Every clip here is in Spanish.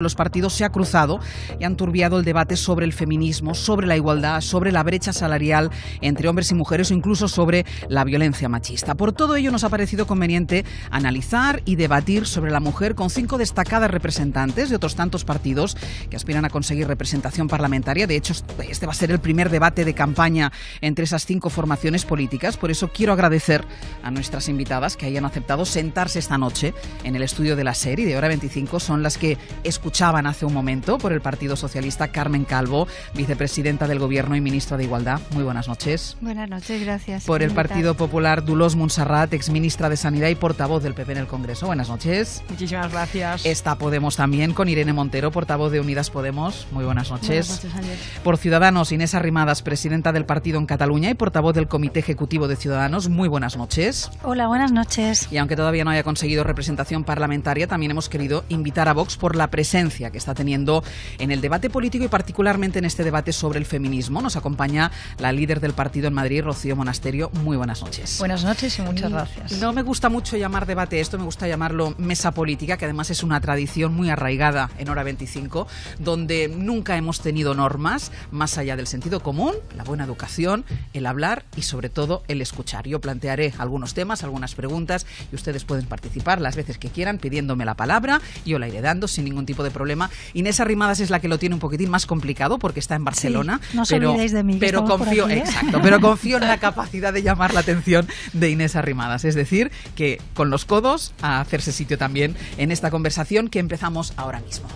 los partidos se han cruzado y han turbiado el debate sobre el feminismo, sobre la igualdad, sobre la brecha salarial entre hombres y mujeres o incluso sobre la violencia machista. Por todo ello nos ha parecido conveniente analizar y debatir sobre la mujer con cinco destacadas representantes de otros tantos partidos que aspiran a conseguir representación parlamentaria. De hecho, este va a ser el primer debate de campaña entre esas cinco formaciones políticas. Por eso quiero agradecer a nuestras invitadas que hayan aceptado sentarse esta noche en el estudio de la serie de Hora 25. Son las que escuchaban hace un momento por el Partido Socialista, Carmen Calvo, vicepresidenta del Gobierno y ministra de Igualdad. Muy buenas noches. Buenas noches, gracias. Por el Partido Popular, Dulos Monserrat, exministra de Sanidad y portavoz del PP en el Congreso. Buenas noches. Muchísimas gracias. Está Podemos también con Irene Montero, portavoz de Unidas Podemos. Muy buenas noches. Buenas noches por Ciudadanos, Inés Arrimadas, presidenta del partido en Cataluña y portavoz del Comité Ejecutivo de Ciudadanos. Muy buenas noches. Hola, buenas noches. Y aunque todavía no haya conseguido representación parlamentaria, también hemos querido invitar a Vox por la presencia que está teniendo en el debate político y particularmente en este debate sobre el feminismo. Nos acompaña la líder del partido en Madrid, Rocío Monasterio. Muy buenas noches. Buenas noches y muchas gracias. No me gusta mucho llamar debate esto, me gusta llamarlo mesa política, que además es una tradición muy arraigada en Hora 25, donde nunca hemos tenido normas más allá del sentido común, la buena educación, el hablar y sobre todo el escuchar. Yo plantearé algunos temas, algunas preguntas y ustedes pueden participar las veces que quieran pidiéndome la palabra. Yo la iré dando sin ningún tipo de problema. Inés Arrimadas es la que lo tiene un poquitín más complicado porque está en Barcelona. no os pero, olvidéis de mí. Pero confío, ¿eh? exacto, pero confío en la capacidad de llamar la atención de Inés Arrimadas. Es decir, que con los codos a hacerse sitio también en esta conversación que empezamos ahora mismo.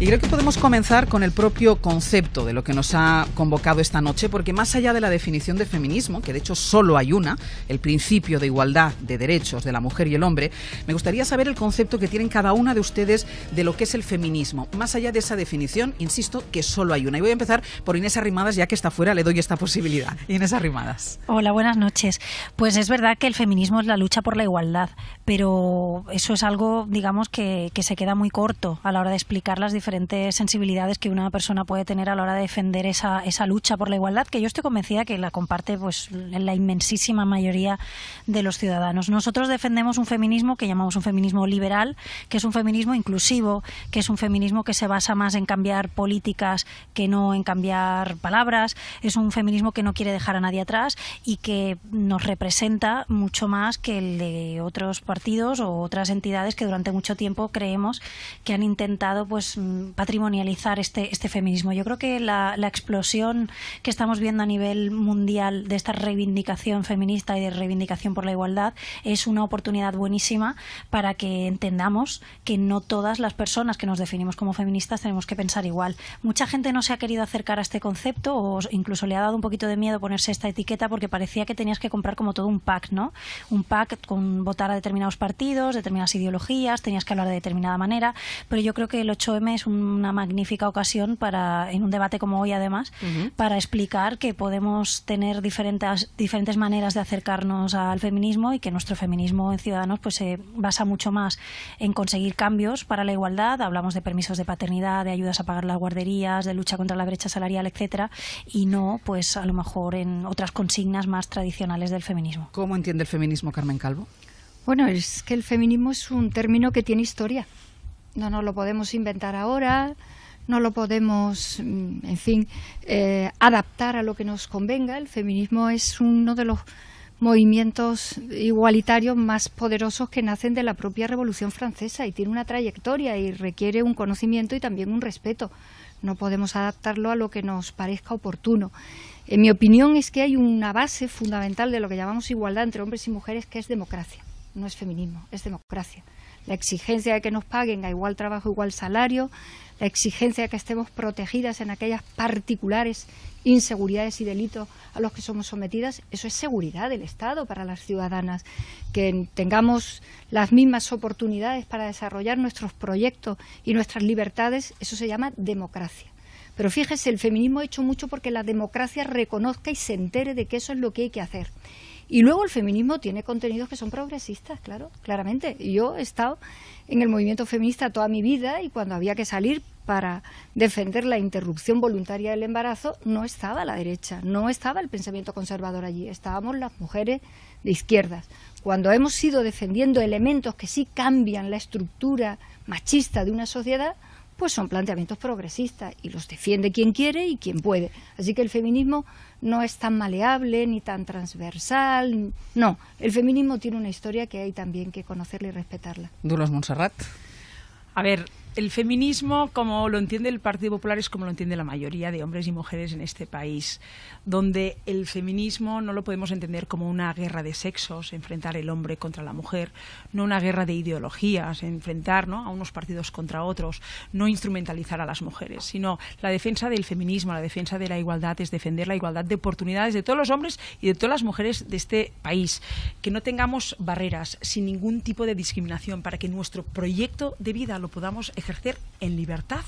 Y creo que podemos comenzar con el propio concepto de lo que nos ha convocado esta noche, porque más allá de la definición de feminismo, que de hecho solo hay una, el principio de igualdad de derechos de la mujer y el hombre, me gustaría saber el concepto que tienen cada una de ustedes de lo que es el feminismo. Más allá de esa definición, insisto, que solo hay una. Y voy a empezar por Inés Arrimadas, ya que está fuera, le doy esta posibilidad. Inés Arrimadas. Hola, buenas noches. Pues es verdad que el feminismo es la lucha por la igualdad, pero eso es algo, digamos, que, que se queda muy corto a la hora de explicar las diferencias diferentes sensibilidades que una persona puede tener a la hora de defender esa, esa lucha por la igualdad, que yo estoy convencida que la comparte pues, la inmensísima mayoría de los ciudadanos. Nosotros defendemos un feminismo que llamamos un feminismo liberal, que es un feminismo inclusivo, que es un feminismo que se basa más en cambiar políticas que no en cambiar palabras, es un feminismo que no quiere dejar a nadie atrás y que nos representa mucho más que el de otros partidos o otras entidades que durante mucho tiempo creemos que han intentado pues patrimonializar este, este, feminismo. Yo creo que la, la, explosión que estamos viendo a nivel mundial de esta reivindicación feminista y de reivindicación por la igualdad es una oportunidad buenísima para que entendamos que no todas las personas que nos definimos como feministas tenemos que pensar igual. Mucha gente no se ha querido acercar a este concepto o incluso le ha dado un poquito de miedo ponerse esta etiqueta porque parecía que tenías que comprar como todo un pack, ¿no? Un pack con votar a determinados partidos, determinadas ideologías, tenías que hablar de determinada manera, pero yo creo que el 8M es una magnífica ocasión para, en un debate como hoy además, para explicar que podemos tener diferentes, diferentes maneras de acercarnos al feminismo y que nuestro feminismo en Ciudadanos pues se basa mucho más en conseguir cambios para la igualdad. Hablamos de permisos de paternidad, de ayudas a pagar las guarderías, de lucha contra la brecha salarial, etcétera, y no, pues a lo mejor en otras consignas más tradicionales del feminismo. ¿Cómo entiende el feminismo Carmen Calvo? Bueno, es que el feminismo es un término que tiene historia no nos lo podemos inventar ahora, no lo podemos, mm, en fin, eh, adaptar a lo que nos convenga. El feminismo es uno de los movimientos igualitarios más poderosos que nacen de la propia Revolución Francesa y tiene una trayectoria y requiere un conocimiento y también un respeto. No podemos adaptarlo a lo que nos parezca oportuno. En mi opinión es que hay una base fundamental de lo que llamamos igualdad entre hombres y mujeres que es democracia. No es feminismo, es democracia la exigencia de que nos paguen a igual trabajo, igual salario, la exigencia de que estemos protegidas en aquellas particulares inseguridades y delitos a los que somos sometidas, eso es seguridad del Estado para las ciudadanas, que tengamos las mismas oportunidades para desarrollar nuestros proyectos y nuestras libertades, eso se llama democracia. Pero fíjese, el feminismo ha hecho mucho porque la democracia reconozca y se entere de que eso es lo que hay que hacer. Y luego el feminismo tiene contenidos que son progresistas, claro, claramente. Yo he estado en el movimiento feminista toda mi vida y cuando había que salir para defender la interrupción voluntaria del embarazo, no estaba la derecha, no estaba el pensamiento conservador allí, estábamos las mujeres de izquierdas. Cuando hemos ido defendiendo elementos que sí cambian la estructura machista de una sociedad, pues son planteamientos progresistas y los defiende quien quiere y quien puede. Así que el feminismo no es tan maleable ni tan transversal. No, el feminismo tiene una historia que hay también que conocerla y respetarla. Dulos Montserrat. A ver, el feminismo, como lo entiende el Partido Popular, es como lo entiende la mayoría de hombres y mujeres en este país, donde el feminismo no lo podemos entender como una guerra de sexos, enfrentar el hombre contra la mujer, no una guerra de ideologías, enfrentar a unos partidos contra otros, no instrumentalizar a las mujeres, sino la defensa del feminismo, la defensa de la igualdad es defender la igualdad de oportunidades de todos los hombres y de todas las mujeres de este país, que no tengamos barreras, sin ningún tipo de discriminación, para que nuestro proyecto de vida lo podamos ejercer en libertad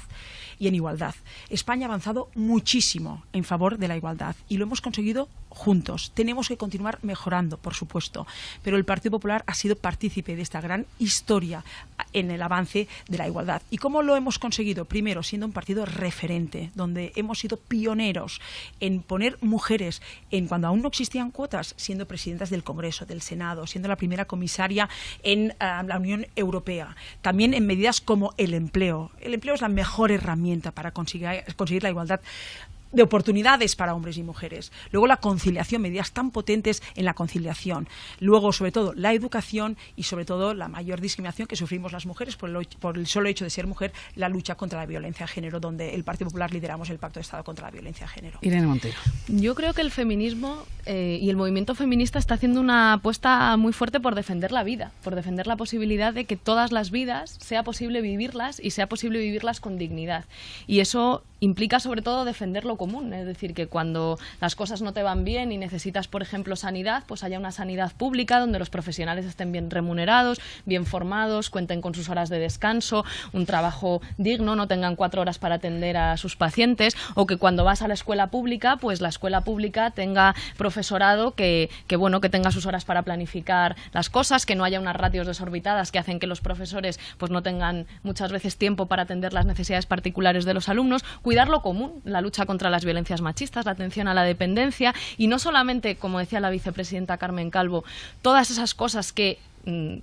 y en igualdad. España ha avanzado muchísimo en favor de la igualdad y lo hemos conseguido juntos. Tenemos que continuar mejorando, por supuesto, pero el Partido Popular ha sido partícipe de esta gran historia en el avance de la igualdad. ¿Y cómo lo hemos conseguido? Primero, siendo un partido referente, donde hemos sido pioneros en poner mujeres, en cuando aún no existían cuotas, siendo presidentas del Congreso, del Senado, siendo la primera comisaria en ah, la Unión Europea. También en medidas como el empleo. El empleo es la mejor herramienta para conseguir la igualdad de oportunidades para hombres y mujeres. Luego la conciliación, medidas tan potentes en la conciliación. Luego, sobre todo, la educación y sobre todo la mayor discriminación que sufrimos las mujeres por el, por el solo hecho de ser mujer, la lucha contra la violencia de género, donde el Partido Popular lideramos el Pacto de Estado contra la violencia de género. Irene Montero. Yo creo que el feminismo eh, y el movimiento feminista está haciendo una apuesta muy fuerte por defender la vida, por defender la posibilidad de que todas las vidas sea posible vivirlas y sea posible vivirlas con dignidad. Y eso implica sobre todo defender lo común, es decir, que cuando las cosas no te van bien y necesitas, por ejemplo, sanidad, pues haya una sanidad pública donde los profesionales estén bien remunerados, bien formados, cuenten con sus horas de descanso, un trabajo digno, no tengan cuatro horas para atender a sus pacientes, o que cuando vas a la escuela pública, pues la escuela pública tenga profesorado que, bueno, que tenga sus horas para planificar las cosas, que no haya unas ratios desorbitadas que hacen que los profesores pues no tengan muchas veces tiempo para atender las necesidades particulares de los alumnos cuidar lo común, la lucha contra las violencias machistas, la atención a la dependencia y no solamente, como decía la vicepresidenta Carmen Calvo, todas esas cosas que mm,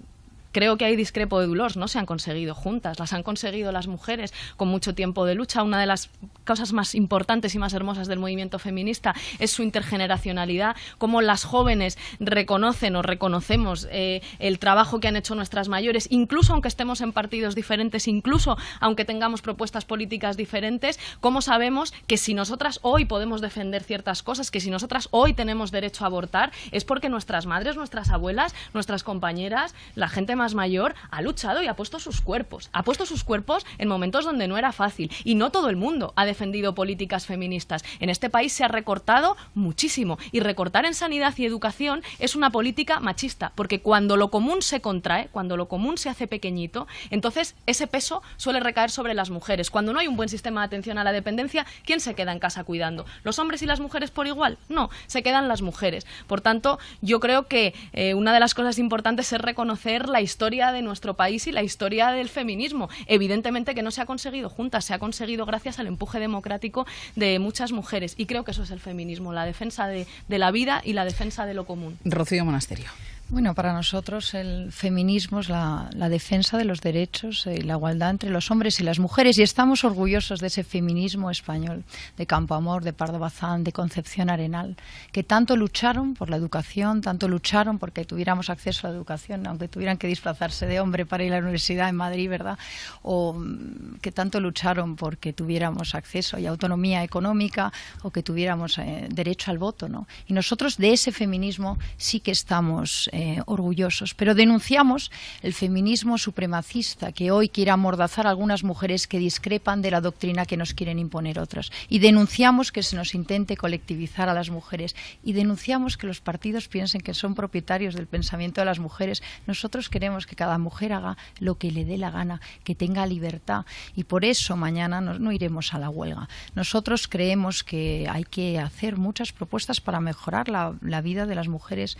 creo que hay discrepo de dolor, no se han conseguido juntas, las han conseguido las mujeres con mucho tiempo de lucha. Una de las cosas más importantes y más hermosas del movimiento feminista es su intergeneracionalidad, cómo las jóvenes reconocen o reconocemos eh, el trabajo que han hecho nuestras mayores, incluso aunque estemos en partidos diferentes, incluso aunque tengamos propuestas políticas diferentes, cómo sabemos que si nosotras hoy podemos defender ciertas cosas, que si nosotras hoy tenemos derecho a abortar, es porque nuestras madres, nuestras abuelas, nuestras compañeras, la gente más más mayor ha luchado y ha puesto sus cuerpos. Ha puesto sus cuerpos en momentos donde no era fácil. Y no todo el mundo ha defendido políticas feministas. En este país se ha recortado muchísimo. Y recortar en sanidad y educación es una política machista. Porque cuando lo común se contrae, cuando lo común se hace pequeñito, entonces ese peso suele recaer sobre las mujeres. Cuando no hay un buen sistema de atención a la dependencia, ¿quién se queda en casa cuidando? ¿Los hombres y las mujeres por igual? No, se quedan las mujeres. Por tanto, yo creo que eh, una de las cosas importantes es reconocer la historia historia de nuestro país y la historia del feminismo. Evidentemente que no se ha conseguido juntas, se ha conseguido gracias al empuje democrático de muchas mujeres. Y creo que eso es el feminismo, la defensa de, de la vida y la defensa de lo común. Rocío Monasterio. Bueno, para nosotros el feminismo es la, defensa de los derechos y la igualdad entre los hombres y las mujeres y estamos orgullosos de ese feminismo español, de Campo Amor, de Pardo Bazán, de Concepción Arenal, que tanto lucharon por la educación, tanto lucharon porque tuviéramos acceso a la educación, aunque tuvieran que disfrazarse de hombre para ir a la universidad en Madrid, ¿verdad? O mm, que tanto lucharon porque tuviéramos acceso y autonomía económica o que tuviéramos eh, derecho al voto, ¿no? Y nosotros de ese feminismo sí que estamos... Eh, eh, orgullosos. Pero denunciamos el feminismo supremacista que hoy quiere amordazar a algunas mujeres que discrepan de la doctrina que nos quieren imponer otras. Y denunciamos que se nos intente colectivizar a las mujeres. Y denunciamos que los partidos piensen que son propietarios del pensamiento de las mujeres. Nosotros queremos que cada mujer haga lo que le dé la gana, que tenga libertad. Y por eso mañana no, iremos a la huelga. Nosotros creemos que hay que hacer muchas propuestas para mejorar la vida de las mujeres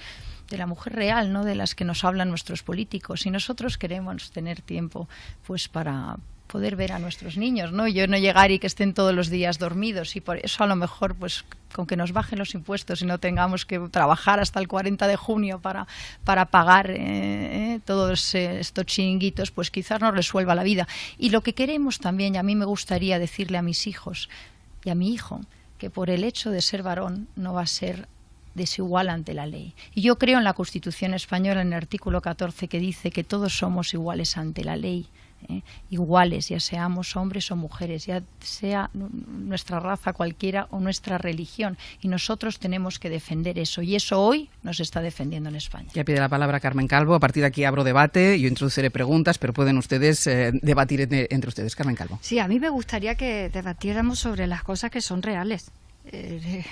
de la mujer real, ¿no? de las que nos hablan nuestros políticos. Y nosotros queremos tener tiempo pues para poder ver a nuestros niños, ¿no? Yo no llegar y que estén todos los días dormidos y por eso a lo mejor pues con que nos bajen los impuestos y no tengamos que trabajar hasta el 40 de junio para, pagar eh, eh, todos estos chinguitos, pues quizás nos resuelva la vida. Y lo que queremos también, y a mí me gustaría decirle a mis hijos y a mi hijo, que por el hecho de ser varón no va a ser desigual ante la ley. Y yo creo en la Constitución española, en el artículo 14, que dice que todos somos iguales ante la ley. ¿eh? iguales, ya seamos hombres o mujeres, ya sea nuestra raza cualquiera o nuestra religión. Y nosotros tenemos que defender eso. Y eso hoy nos está defendiendo en España. Ya pide la palabra Carmen Calvo. A partir de aquí abro debate. Yo introduciré preguntas, pero pueden ustedes eh, debatir eh, entre ustedes. Carmen Calvo. Sí, a mí me gustaría que debatiéramos sobre las cosas que son reales eh,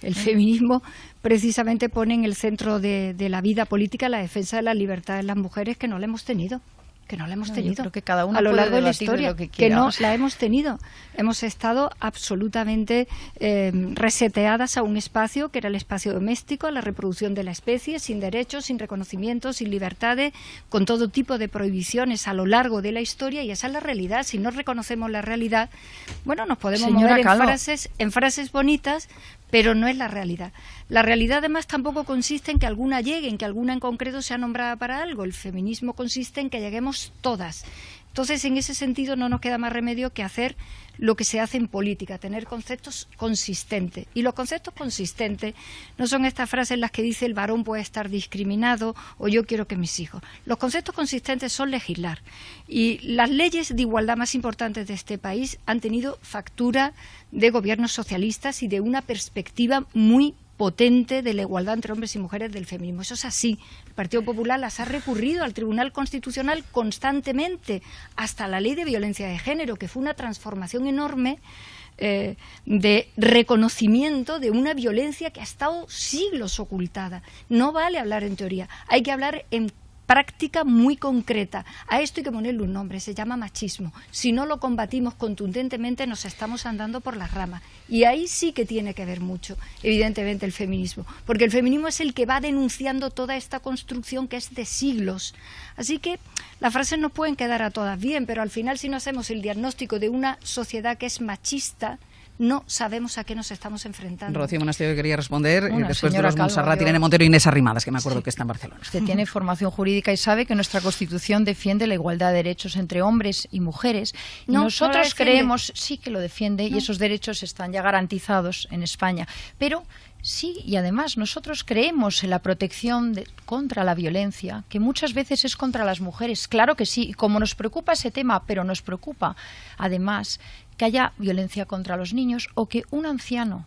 el feminismo precisamente pone en el centro de, la vida política la defensa de la libertad de las mujeres que no la hemos tenido que no la hemos tenido. creo que cada uno a lo largo de la historia, que, no la hemos tenido. Hemos estado absolutamente eh, reseteadas a un espacio que era el espacio doméstico, la reproducción de la especie, sin derechos, sin reconocimientos, sin libertades, con todo tipo de prohibiciones a lo largo de la historia y esa es la realidad. Si no reconocemos la realidad, bueno, nos podemos mover en frases bonitas, pero no es la realidad. La realidad además tampoco consiste en que alguna llegue, en que alguna en concreto sea nombrada para algo. El feminismo consiste en que lleguemos todas, entonces, en ese sentido, no nos queda más remedio que hacer lo que se hace en política, tener conceptos consistentes. Y los conceptos consistentes no son estas frases en las que dice el varón puede estar discriminado o yo quiero que mis hijos. Los conceptos consistentes son legislar. Y las leyes de igualdad más importantes de este país han tenido factura de gobiernos socialistas y de una perspectiva muy potente de la igualdad entre hombres y mujeres del feminismo. Eso es así. El Partido Popular las ha recurrido al Tribunal Constitucional constantemente, hasta la ley de violencia de género, que fue una transformación enorme eh, de reconocimiento de una violencia que ha estado siglos ocultada. No vale hablar en teoría, hay que hablar en práctica muy concreta. A esto hay que ponerle un nombre, se llama machismo. Si no lo combatimos contundentemente, nos estamos andando por las ramas. Y ahí sí que tiene que ver mucho, evidentemente, el feminismo. Porque el feminismo es el que va denunciando toda esta construcción que es de siglos. Así que las frases nos pueden quedar a todas bien, pero al final, si no hacemos el diagnóstico de una sociedad que es machista, no sabemos a qué nos estamos enfrentando. Rocío Monasterio quería responder ...y eh, después de los Monserrat, Montero y Inés Arrimadas, que me acuerdo que está en Barcelona. Usted tiene formación jurídica y sabe que nuestra Constitución defiende la igualdad de derechos entre hombres y mujeres. nosotros creemos, sí que lo defiende y esos derechos están ya garantizados en España. Pero Sí, y además nosotros creemos en la protección contra la violencia, que muchas veces es contra las mujeres. Claro que sí, como nos preocupa ese tema, pero nos preocupa además que haya violencia contra los niños o que un anciano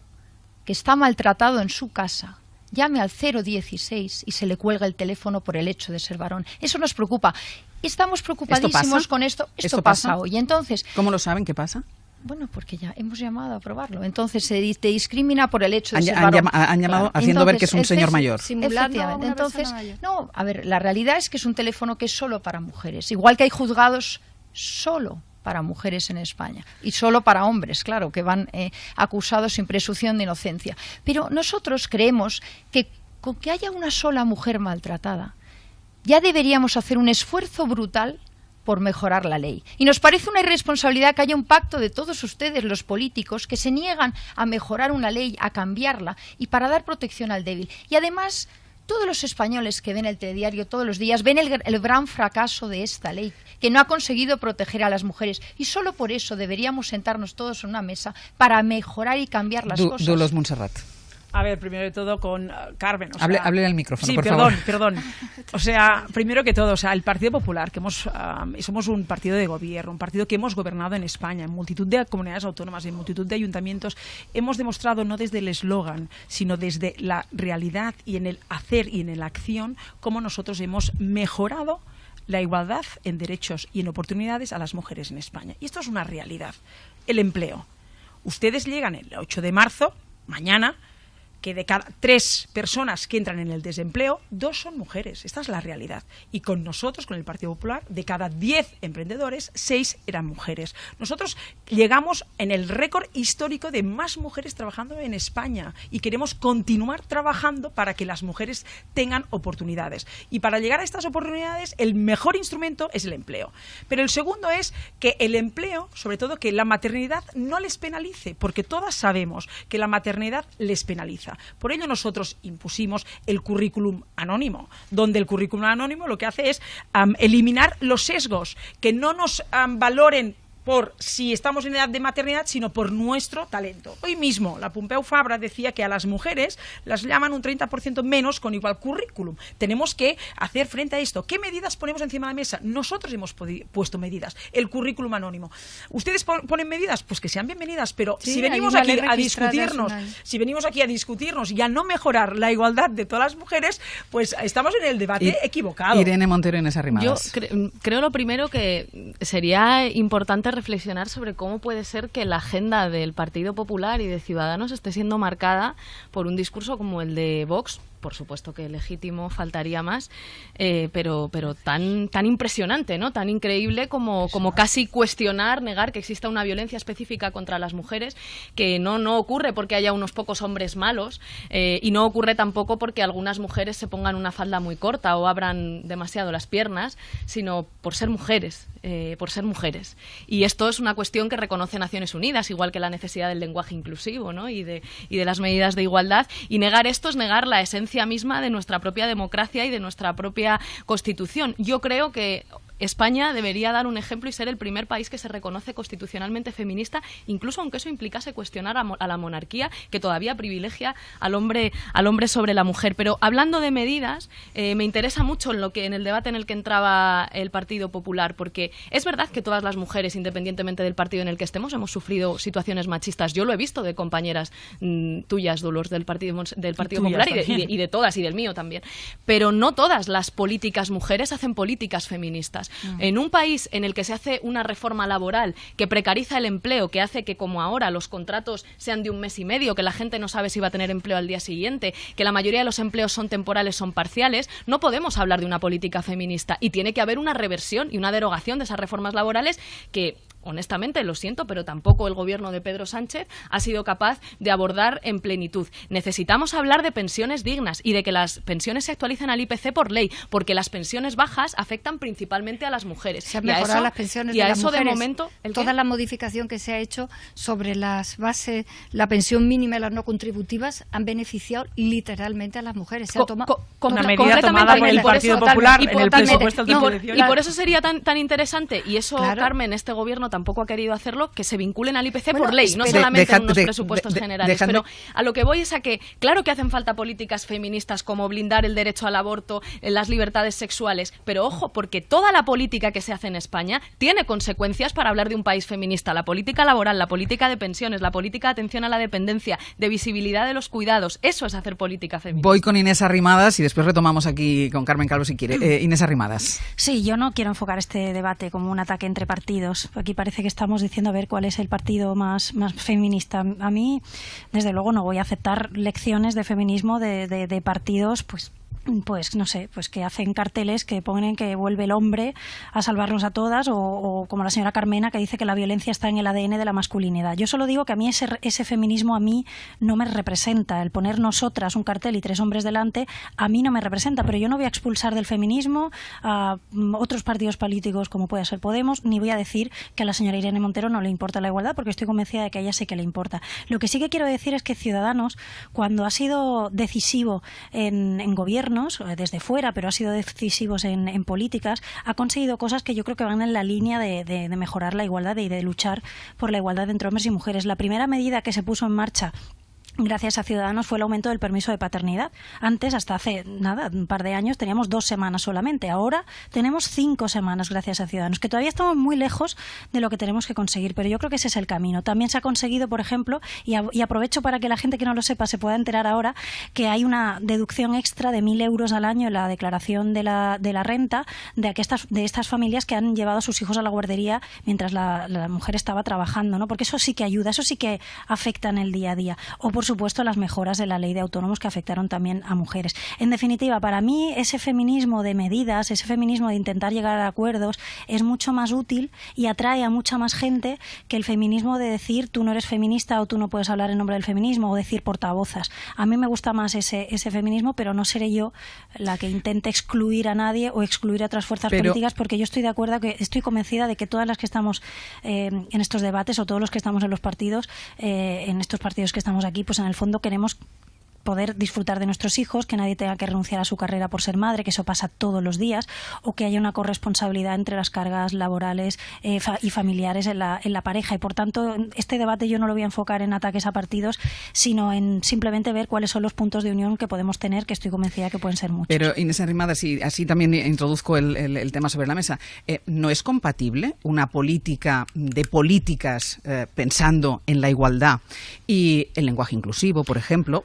que está maltratado en su casa llame al 016 y se le cuelga el teléfono por el hecho de ser varón. Eso nos preocupa. Estamos preocupadísimos con esto. Esto, pasa? hoy. Entonces, ¿Cómo lo saben qué pasa? Bueno, porque ya hemos llamado a probarlo. Entonces se discrimina por el hecho de ser varón. Han, llamado haciendo ver que es un señor mayor. Efectivamente. Entonces, no, a ver, la realidad es que es un teléfono que es solo para mujeres. Igual que hay juzgados solo para mujeres en España y solo para hombres, claro, que van eh, acusados sin presunción de inocencia. Pero nosotros creemos que con que haya una sola mujer maltratada, ya deberíamos hacer un esfuerzo brutal por mejorar la ley. Y nos parece una irresponsabilidad que haya un pacto de todos ustedes, los políticos, que se niegan a mejorar una ley, a cambiarla y para dar protección al débil. Y además todos los españoles que ven el telediario todos los días ven el, gran fracaso de esta ley, que no ha conseguido proteger a las mujeres. Y solo por eso deberíamos sentarnos todos en una mesa para mejorar y cambiar las cosas. A ver, primero de todo con eh, Carmen. hable, al micrófono, sí, por perdón, perdón. O sea, primero que todo, o sea, el Partido Popular, que hemos, somos un partido de gobierno, un partido que hemos gobernado en España, en multitud de comunidades autónomas, en multitud de ayuntamientos, hemos demostrado no desde el eslogan, sino desde la realidad y en el hacer y en la acción, cómo nosotros hemos mejorado la igualdad en derechos y en oportunidades a las mujeres en España. Y esto es una realidad. El empleo. Ustedes llegan el 8 de marzo, mañana, que de cada tres personas que entran en el desempleo, dos son mujeres. Esta es la realidad. Y con nosotros, con el Partido Popular, de cada diez emprendedores, seis eran mujeres. Nosotros llegamos en el récord histórico de más mujeres trabajando en España y queremos continuar trabajando para que las mujeres tengan oportunidades. Y para llegar a estas oportunidades, el mejor instrumento es el empleo. Pero el segundo es que el empleo, sobre todo que la maternidad no les penalice, porque todas sabemos que la maternidad les penaliza. Por ello nosotros impusimos el currículum anónimo, donde el currículum anónimo lo que hace es eliminar los sesgos, que no nos valoren por si estamos en edad de maternidad, sino por nuestro talento. Hoy mismo, la Pompeu Fabra decía que a las mujeres las llaman un 30% menos con igual currículum. Tenemos que hacer frente a esto. ¿Qué medidas ponemos encima de la mesa? Nosotros hemos puesto medidas. El currículum anónimo. ¿Ustedes ponen medidas? Pues que sean bienvenidas, pero si venimos aquí a discutirnos, si venimos aquí a discutirnos y a no mejorar la igualdad de todas las mujeres, pues estamos en el debate equivocado. Irene Montero en esa Yo creo lo primero que sería importante reflexionar sobre cómo puede ser que la agenda del Partido Popular y de Ciudadanos esté siendo marcada por un discurso como el de Vox, por supuesto que legítimo, faltaría más, eh, pero, pero tan, tan impresionante, ¿no? tan increíble como, como casi cuestionar, negar que exista una violencia específica contra las mujeres, que no, no ocurre porque haya unos pocos hombres malos eh, y no ocurre tampoco porque algunas mujeres se pongan una falda muy corta o abran demasiado las piernas, sino por ser mujeres, eh, por ser mujeres. Y esto es una cuestión que reconoce Naciones Unidas, igual que la necesidad del lenguaje inclusivo y, de, y de las medidas de igualdad. Y negar esto es negar la esencia misma de nuestra propia democracia y de nuestra propia constitución. Yo creo que España debería dar un ejemplo y ser el primer país que se reconoce constitucionalmente feminista, incluso aunque eso implicase cuestionar a, la monarquía, que todavía privilegia al hombre, sobre la mujer. Pero hablando de medidas, eh, me interesa mucho en, lo que, en el debate en el que entraba el Partido Popular, porque es verdad que todas las mujeres, independientemente del partido en el que estemos, hemos sufrido situaciones machistas. Yo lo he visto de compañeras mm, tuyas, Dolores, del Partido, del partido Popular y de todas, y del mío también. Pero no todas las políticas mujeres hacen políticas feministas. Mm. En un país en el que se hace una reforma laboral que precariza el empleo, que hace que como ahora los contratos sean de un mes y medio, que la gente no sabe si va a tener empleo al día siguiente, que la mayoría de los empleos son temporales, son parciales, no podemos hablar de una política feminista y tiene que haber una reversión y una derogación de esas reformas laborales que honestamente, lo siento, pero tampoco el gobierno de Pedro Sánchez ha sido capaz de abordar en plenitud. Necesitamos hablar de pensiones dignas y de que las pensiones se actualicen al IPC por ley, porque las pensiones bajas afectan principalmente a las mujeres. Se han mejorado las pensiones y a eso de momento. toda la modificación que se ha hecho sobre las bases, la pensión mínima y las no contributivas han beneficiado literalmente a las mujeres. Se ha tomado por el Partido Popular y por, en el presupuesto de Y por eso sería tan, tan interesante, y eso, Carmen, este gobierno tampoco ha querido hacerlo, que se vinculen al IPC por ley, no solamente en unos presupuestos generales. Pero a lo que voy es a que, claro que hacen falta políticas feministas como blindar el derecho al aborto, eh, las libertades sexuales, pero ojo, porque toda la política que se hace en España tiene consecuencias para hablar de un país feminista. La política laboral, la política de pensiones, la política de atención a la dependencia, de visibilidad de los cuidados. Eso es hacer política feminista. Voy con Inés Arrimadas y después retomamos aquí con Carmen Calvo si quiere. Eh, Inés Arrimadas. Sí, yo no quiero enfocar este debate como un ataque entre partidos. Aquí parece que estamos diciendo a ver cuál es el partido más, más feminista. A mí, desde luego, no voy a aceptar lecciones de feminismo de, de partidos, pues pues no sé, pues que hacen carteles que ponen que vuelve el hombre a salvarnos a todas o, como la señora Carmena que dice que la violencia está en el ADN de la masculinidad. Yo solo digo que a mí ese, ese feminismo a mí no me representa. El poner nosotras un cartel y tres hombres delante a mí no me representa, pero yo no voy a expulsar del feminismo a mm, otros partidos políticos como puede ser Podemos, ni voy a decir que a la señora Irene Montero no le importa la igualdad porque estoy convencida de que a ella sí que le importa. Lo que sí que quiero decir es que Ciudadanos, cuando ha sido decisivo en gobierno, eh, desde fuera, pero ha sido decisivos en, políticas, ha conseguido cosas que yo creo que van en la línea de, de mejorar la igualdad y de luchar por la igualdad entre hombres y mujeres. La primera medida que se puso en marcha gracias a Ciudadanos fue el aumento del permiso de paternidad. Antes, hasta hace nada, un par de años, teníamos dos semanas solamente. Ahora tenemos cinco semanas gracias a Ciudadanos, que todavía estamos muy lejos de lo que tenemos que conseguir, pero yo creo que ese es el camino. También se ha conseguido, por ejemplo, y, aprovecho para que la gente que no lo sepa se pueda enterar ahora, que hay una deducción extra de mil euros al año en la declaración de la, de la renta de, aquestas, de estas familias que han llevado a sus hijos a la guardería mientras la, mujer estaba trabajando, ¿no? Porque eso sí que ayuda, eso sí que afecta en el día a día. Pues, por supuesto, las mejoras de la ley de autónomos que afectaron también a mujeres. En definitiva, para mí ese feminismo de medidas, ese feminismo de intentar llegar a acuerdos, es mucho más útil y atrae a mucha más gente que el feminismo de decir tú no eres feminista o tú no puedes hablar en nombre del feminismo o decir portavozas. A mí me gusta más ese, ese feminismo, pero no seré yo la que intente excluir a nadie o excluir a otras fuerzas políticas, porque yo estoy de acuerdo, que estoy convencida de que todas las que estamos eh, en estos debates o todos los que estamos en los partidos, eh, en estos partidos que estamos aquí, pues en el fondo queremos poder disfrutar de nuestros hijos, que nadie tenga que renunciar a su carrera por ser madre, que eso pasa todos los días, o que haya una corresponsabilidad entre las cargas laborales eh, y familiares en la, en la pareja. Y por tanto, este debate yo no lo voy a enfocar en ataques a partidos, sino en simplemente ver cuáles son los puntos de unión que podemos tener, que estoy convencida que pueden ser muchos. Pero Inés Arrimada, así también introduzco el, tema sobre la mesa, eh, ¿no es compatible una política de políticas eh, pensando en la igualdad y el lenguaje inclusivo, por ejemplo?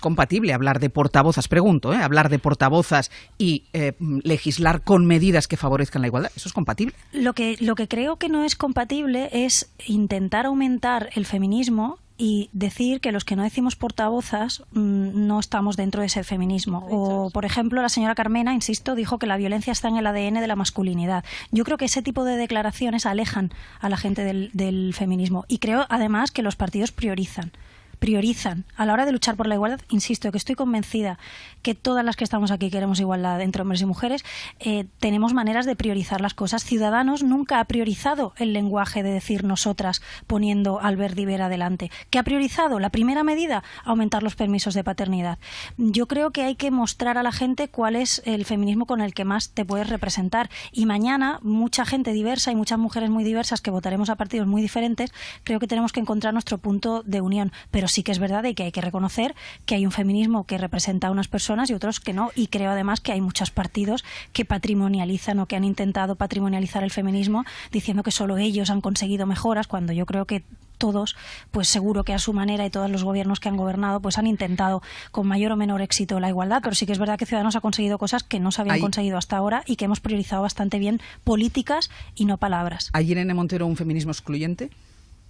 compatible hablar de portavozas, pregunto, ¿eh? hablar de portavozas y eh, legislar con medidas que favorezcan la igualdad? ¿Eso es compatible? Lo que, lo que creo que no es compatible es intentar aumentar el feminismo y decir que los que no decimos portavozas mm, no estamos dentro de ese feminismo. O, por ejemplo, la señora Carmena, insisto, dijo que la violencia está en el ADN de la masculinidad. Yo creo que ese tipo de declaraciones alejan a la gente del feminismo. Y creo, además, que los partidos priorizan priorizan a la hora de luchar por la igualdad. Insisto, que estoy convencida que todas las que estamos aquí queremos igualdad entre hombres y mujeres. Eh, tenemos maneras de priorizar las cosas. Ciudadanos nunca ha priorizado el lenguaje de decir nosotras poniendo Albert ver adelante. ¿Qué ha priorizado? La primera medida, aumentar los permisos de paternidad. Yo creo que hay que mostrar a la gente cuál es el feminismo con el que más te puedes representar. Y mañana, mucha gente diversa y muchas mujeres muy diversas que votaremos a partidos muy diferentes, creo que tenemos que encontrar nuestro punto de unión. Pero sí que es verdad y que hay que reconocer que hay un feminismo que representa a unas personas y otros que no, y creo además que hay muchos partidos que patrimonializan o que han intentado patrimonializar el feminismo diciendo que solo ellos han conseguido mejoras, cuando yo creo que todos, pues seguro que a su manera y todos los gobiernos que han gobernado, pues han intentado con mayor o menor éxito la igualdad, pero sí que es verdad que Ciudadanos ha conseguido cosas que no se habían conseguido hasta ahora y que hemos priorizado bastante bien políticas y no palabras. ¿Hay N. Montero un feminismo excluyente?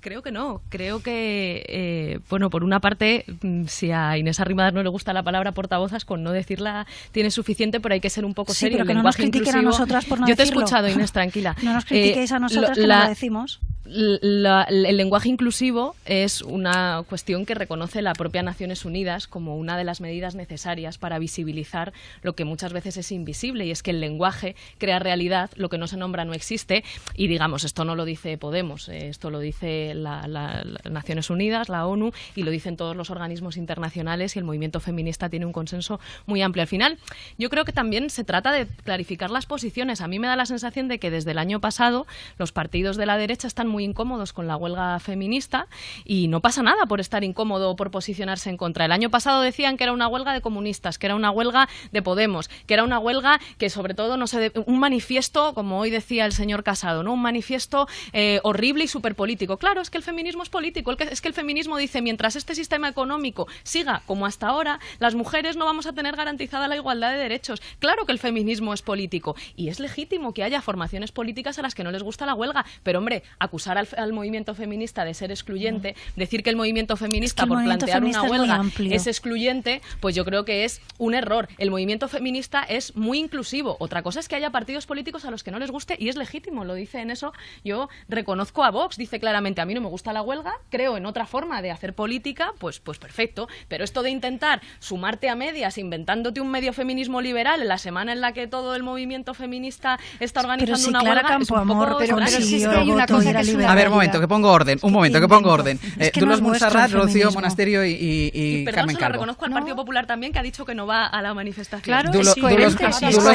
Creo que no. Creo que, eh, bueno, por una parte, mm, si a Inés Arrimadas no le gusta la palabra portavozas, con no decirla tiene suficiente, pero hay que ser un poco sí, serio. Pero no nos critiquen a nosotras por no Yo te he escuchado, Inés, tranquila. no nos eh, critiquéis a nosotras que no la decimos el lenguaje inclusivo es una cuestión que reconoce la propia Naciones Unidas como una de las medidas necesarias para visibilizar lo que muchas veces es invisible y es que el lenguaje crea realidad, lo que no se nombra no existe y digamos, esto no lo dice Podemos, eh, esto lo dice la, Naciones Unidas, la ONU y lo dicen todos los organismos internacionales y el movimiento feminista tiene un consenso muy amplio. Al final, yo creo que también se trata de clarificar las posiciones. A mí me da la sensación de que desde el año pasado los partidos de la derecha están muy incómodos con la huelga feminista y no pasa nada por estar incómodo o por posicionarse en contra. El año pasado decían que era una huelga de comunistas, que era una huelga de Podemos, que era una huelga que sobre todo no se un manifiesto, como hoy decía el señor Casado, ¿no? Un manifiesto eh, horrible y superpolítico. Claro, es que el feminismo es político, es que el feminismo dice mientras este sistema económico siga como hasta ahora, las mujeres no vamos a tener garantizada la igualdad de derechos. Claro que el feminismo es político y es legítimo que haya formaciones políticas a las que no les gusta la huelga, pero hombre, acusar al, movimiento feminista de ser excluyente, mm. decir que el movimiento feminista por plantear una huelga es, excluyente, pues yo creo que es un error. El movimiento feminista es muy inclusivo. Otra cosa es que haya partidos políticos a los que no les guste y es legítimo, lo dice en eso. Yo reconozco a Vox, dice claramente, a mí no me gusta la huelga, creo en otra forma de hacer política, pues, pues perfecto. Pero esto de intentar sumarte a medias, inventándote un medio feminismo liberal en la semana en la que todo el movimiento feminista está organizando una huelga, a ver, un momento, que pongo orden. Un momento, que pongo orden. Eh, Monserrat, Rocío Monasterio y, y, y Perdón, Carmen reconozco al Partido Popular también, que ha dicho que no va a la manifestación. Claro, es Dulos,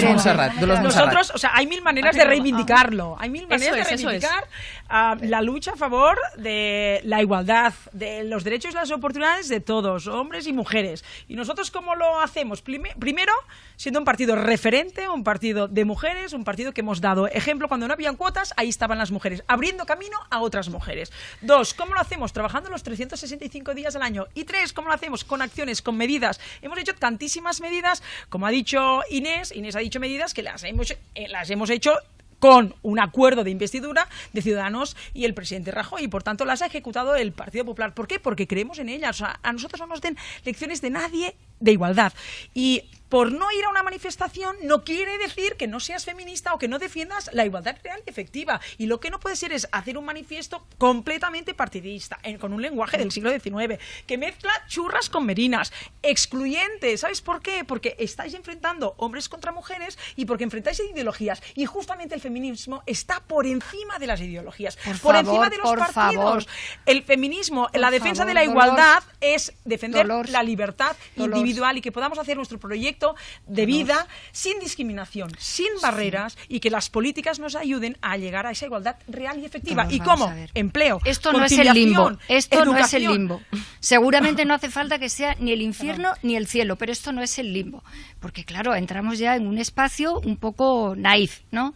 Monserrat. Nosotros, o sea, hay mil maneras de reivindicarlo. Hay mil ah. maneras de reivindicar ah, la lucha a favor de la igualdad, de los derechos y las oportunidades de todos, hombres y mujeres. ¿Y nosotros cómo lo hacemos? Primero, siendo un partido referente, un partido de mujeres, un partido que hemos dado ejemplo. Cuando no habían cuotas, ahí estaban las mujeres, abriendo camino a otras mujeres. Dos, ¿cómo lo hacemos? Trabajando los 365 días al año. Y tres, ¿cómo lo hacemos? Con acciones, con medidas. Hemos hecho tantísimas medidas, como ha dicho Inés, Inés ha dicho medidas que las hemos, eh, las hemos hecho con un acuerdo de investidura de Ciudadanos y el presidente Rajoy. Y por tanto las ha ejecutado el Partido Popular. ¿Por qué? Porque creemos en ellas. a nosotros no nos den lecciones de nadie de igualdad. Y por no ir a una manifestación no quiere decir que no seas feminista o que no defiendas la igualdad real y efectiva. Y lo que no puede ser es hacer un manifiesto completamente partidista, con un lenguaje del siglo XIX, que mezcla churras con merinas, excluyente. ¿Sabes por qué? Porque estáis enfrentando hombres contra mujeres y porque enfrentáis ideologías. Y justamente el feminismo está por encima de las ideologías, por, encima de los partidos. El feminismo, la defensa de la igualdad es defender la libertad individual y que podamos hacer nuestro proyecto de vida sin discriminación, sin barreras y que las políticas nos ayuden a llegar a esa igualdad real y efectiva. ¿Y cómo? Empleo. Esto no es el limbo. Esto no es el limbo. Seguramente no hace falta que sea ni el infierno ni el cielo, pero esto no es el limbo. Porque, claro, entramos ya en un espacio un poco naif, ¿no?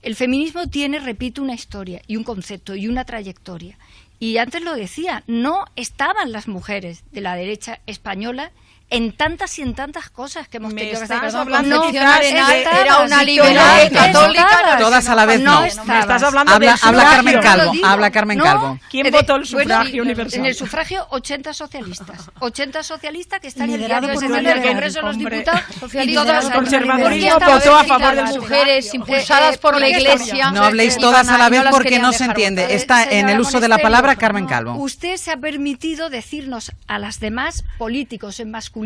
El feminismo tiene, repito, una historia y un concepto y una trayectoria. Y antes lo decía, no estaban las mujeres de la derecha española en tantas y en tantas cosas que hemos tenido que hacer. Estás hablando no, de, era una liberal católica. Todas a la vez no. no. estás hablando habla, habla Carmen Calvo. habla Carmen Calvo. ¿Quién eh, votó el sufragio universal? En el sufragio, 80 socialistas. 80 socialistas que están liderados en el Congreso de los Diputados. Y todas el votó a favor de las mujeres eh, impulsadas eh, por la Iglesia. No habléis todas a la vez porque no se entiende. Está en el uso de la palabra Carmen Calvo. Usted se ha permitido decirnos a las demás políticos en masculino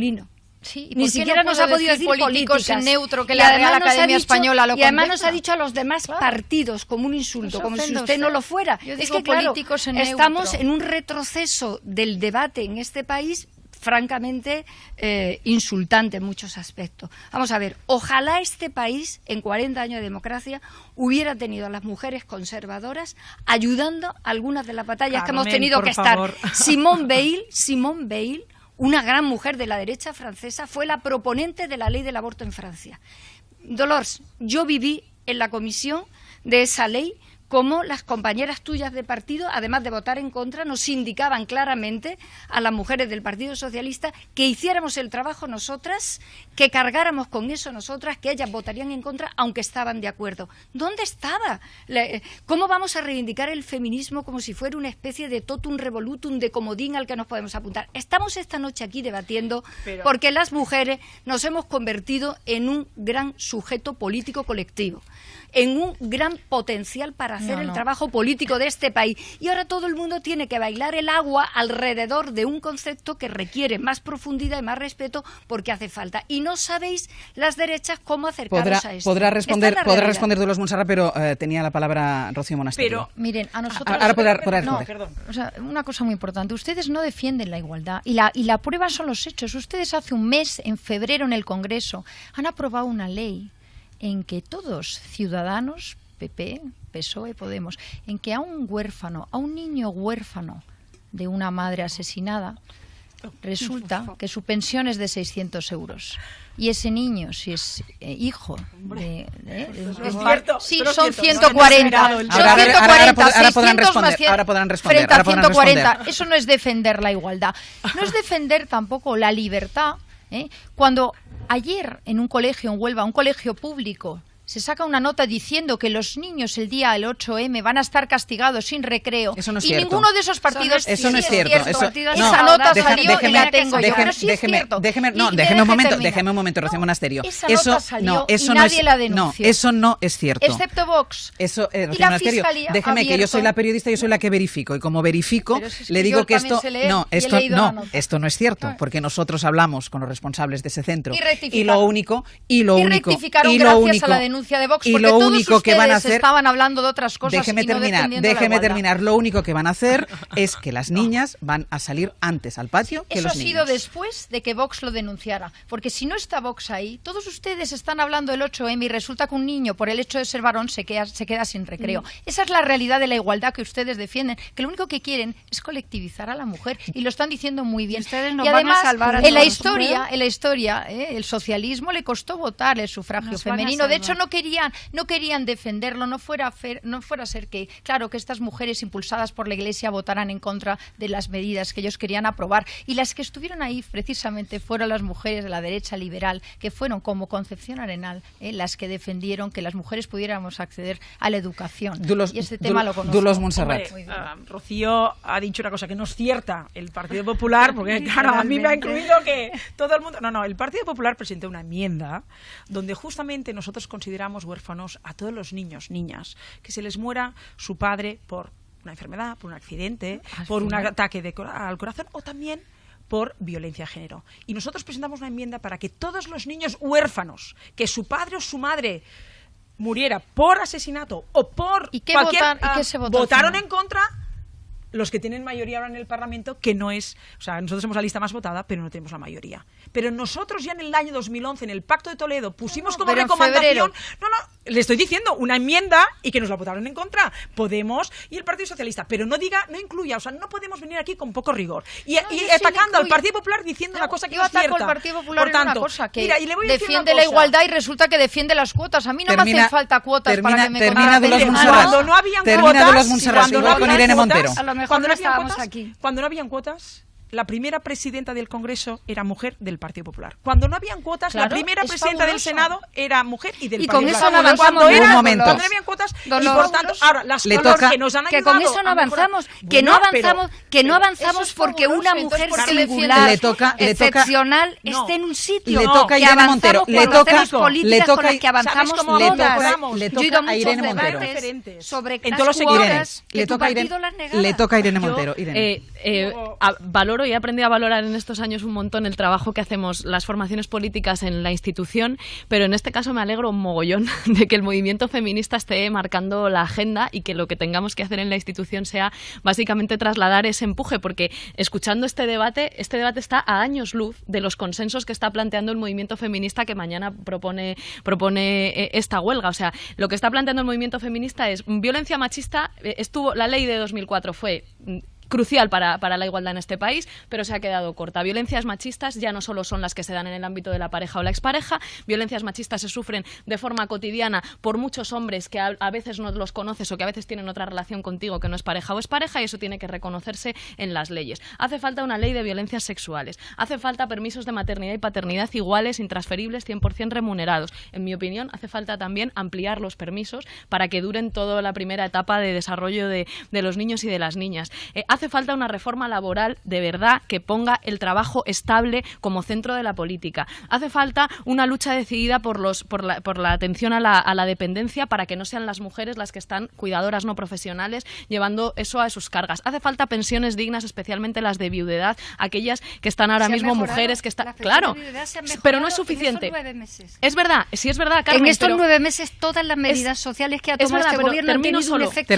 Sí, Ni siquiera nos ha podido decir, políticos neutro que la Academia Española lo Y además nos ha dicho a los demás partidos como un pues insulto, como si usted, no lo fuera. que en estamos en un retroceso del debate en este país francamente eh, insultante en muchos aspectos. Vamos a ver, ojalá este país, en 40 años de democracia, hubiera tenido a las mujeres conservadoras ayudando algunas de las batallas que hemos tenido que estar. Simón Bale, Simón Bale una gran mujer de la derecha francesa, fue la proponente de la ley del aborto en Francia. Dolores, yo viví en la comisión de esa ley como las compañeras tuyas de partido, además de votar en contra, nos indicaban claramente a las mujeres del Partido Socialista que hiciéramos el trabajo nosotras que cargáramos con eso nosotras, que ellas votarían en contra, aunque estaban de acuerdo. ¿Dónde estaba? Eh, ¿Cómo vamos a reivindicar el feminismo como si fuera una especie de totum revolutum, de comodín al que nos podemos apuntar? Estamos esta noche aquí debatiendo porque las mujeres nos hemos convertido en un gran sujeto político colectivo en un gran potencial para hacer el trabajo político de este país. Y ahora todo el mundo tiene que bailar el agua alrededor de un concepto que requiere más profundidad y más respeto porque hace falta no sabéis las derechas cómo acercaros a esto. Podrá responder, podrá responder Dolores Monserrat, pero eh, tenía la palabra Rocío Monasterio. Pero, ah, miren, a nosotros... Ahora, una cosa muy importante. Ustedes no defienden la igualdad y la, y la prueba son los hechos. Ustedes hace un mes, en febrero, en el Congreso, han aprobado una ley en que todos, ciudadanos, PP, PSOE, Podemos, en que a un huérfano, a un niño huérfano de una madre asesinada, Resulta que su pensión es de 600 euros. Y ese niño, si es eh, hijo de... sí, son 140. Son 140. Ahora podrán responder. 140. Eso no es defender la igualdad. No es defender tampoco la libertad. ¿eh? Cuando ayer en un colegio en Huelva, un colegio público, se saca una nota diciendo que los niños el día del 8M van a estar castigados sin recreo. y ninguno de esos partidos. Eso no es, cierto. esa nota salió déjeme, y la tengo déjeme, yo. un, momento, déjeme un momento, Rocío Monasterio. Esa eso, no, es, la eso no es cierto. Excepto Vox. Eso, eh, déjeme que yo soy la periodista, yo soy la que verifico. Y como verifico, le digo que esto. No, esto no, esto no es cierto, ah. porque nosotros hablamos con los responsables de ese centro. Y lo único, y lo único, y lo único renuncia de Vox. Y lo todos único que van a hacer. Estaban hablando de otras cosas. Déjeme y terminar. déjeme terminar. Lo único que van a hacer es que las niñas van a salir antes al patio los niños. Eso ha sido después de que Vox lo denunciara. Porque si no está Vox ahí, todos ustedes están hablando del 8M y resulta que un niño, por el hecho de ser varón, se queda, se queda sin recreo. Mm. Esa es la realidad de la igualdad que ustedes defienden. Que lo único que quieren es colectivizar a la mujer. Y lo están diciendo muy bien. Ustedes no y además, van a salvar en, la historia, en ¿eh? la historia, el socialismo le costó votar el sufragio femenino. De hecho, no no querían, no querían defenderlo, no fuera, no fuera a ser que, claro, que estas mujeres impulsadas por la Iglesia votaran en contra de las medidas que ellos querían aprobar. Y las que estuvieron ahí precisamente fueron las mujeres de la derecha liberal, que fueron como Concepción Arenal, eh, las que defendieron que las mujeres pudiéramos acceder a la educación. y este tema lo lo Dulos Montserrat. Ah, Rocío ha dicho una cosa que no es cierta. El Partido Popular, porque claro, a mí me ha incluido que todo el mundo... No, no, el Partido Popular presentó una enmienda donde justamente nosotros consideramos consideramos huérfanos a todos los niños, niñas, que se les muera su padre por una enfermedad, por un accidente, por un ataque al corazón o también por violencia de género. Y nosotros presentamos una enmienda para que todos los niños huérfanos, que su padre o su madre muriera por asesinato o por ¿Y qué cualquier, ¿y qué ah, se votaron en contra los que tienen mayoría ahora en el Parlamento, que no es, o sea, nosotros somos la lista más votada, pero no tenemos la mayoría. Pero nosotros ya en el año 2011, en el Pacto de Toledo, pusimos como recomendación, no, no, le estoy diciendo una enmienda y que nos la votaron en contra, Podemos y el Partido Socialista, pero no diga, no incluya, o sea, no podemos venir aquí con poco rigor y, atacando al Partido Popular diciendo una cosa que yo no es cierta. Al Partido Popular Por tanto, cosa que mira, y le voy a decir defiende la igualdad y resulta que defiende las cuotas. A mí no me hacen falta cuotas para que me termina de ah, Cuando termina cuotas, con Irene Mejor cuando no, no estábamos aquí. Cuando no habían cuotas, la primera presidenta del Congreso era mujer del Partido Popular. Cuando no habían cuotas, la primera presidenta del Senado era mujer y del Partido Popular. Y con eso no avanzamos. Cuando, era, cuando no habían cuotas, y por tanto, ahora, las Le toca que nos han ayudado... Que con eso no avanzamos, que no avanzamos, que no avanzamos porque una mujer singular, le toca, excepcional, esté en un sitio. Le toca a Irene Montero. Le toca, le toca, que avanzamos le toca, le toca a Irene Montero. Sobre en todos los Le toca a Irene Montero. Irene. Eh, eh, valor y he aprendido a valorar en estos años un montón el trabajo que hacemos las formaciones políticas en la institución, pero en este caso me alegro un mogollón de que el movimiento feminista esté marcando la agenda y que lo que tengamos que hacer en la institución sea básicamente trasladar ese empuje, porque escuchando este debate, este debate está a años luz de los consensos que está planteando el movimiento feminista que mañana propone, propone eh, esta huelga. O sea, lo que está planteando el movimiento feminista es violencia machista, eh, estuvo la ley de 2004 fue mm, crucial para, la igualdad en este país, pero se ha quedado corta. Violencias machistas ya no solo son las que se dan en el ámbito de la pareja o la expareja, violencias machistas se sufren de forma cotidiana por muchos hombres que a, veces no los conoces o que a veces tienen otra relación contigo que no es pareja o es pareja y eso tiene que reconocerse en las leyes. Hace falta una ley de violencias sexuales, hace falta permisos de maternidad y paternidad iguales, intransferibles, 100% remunerados. En mi opinión, hace falta también ampliar los permisos para que duren toda la primera etapa de desarrollo de, los niños y de las niñas. Eh, Hace falta una reforma laboral de verdad que ponga el trabajo estable como centro de la política. Hace falta una lucha decidida por, los, por, la, por la atención a la, dependencia para que no sean las mujeres las que están cuidadoras no profesionales llevando eso a sus cargas. Hace falta pensiones dignas, especialmente las de viudedad, aquellas que están ahora mismo mujeres que están... Claro, pero no es suficiente. Es verdad, sí es verdad, Carmen, En estos nueve meses todas las medidas sociales que ha tomado el este gobierno han un efecto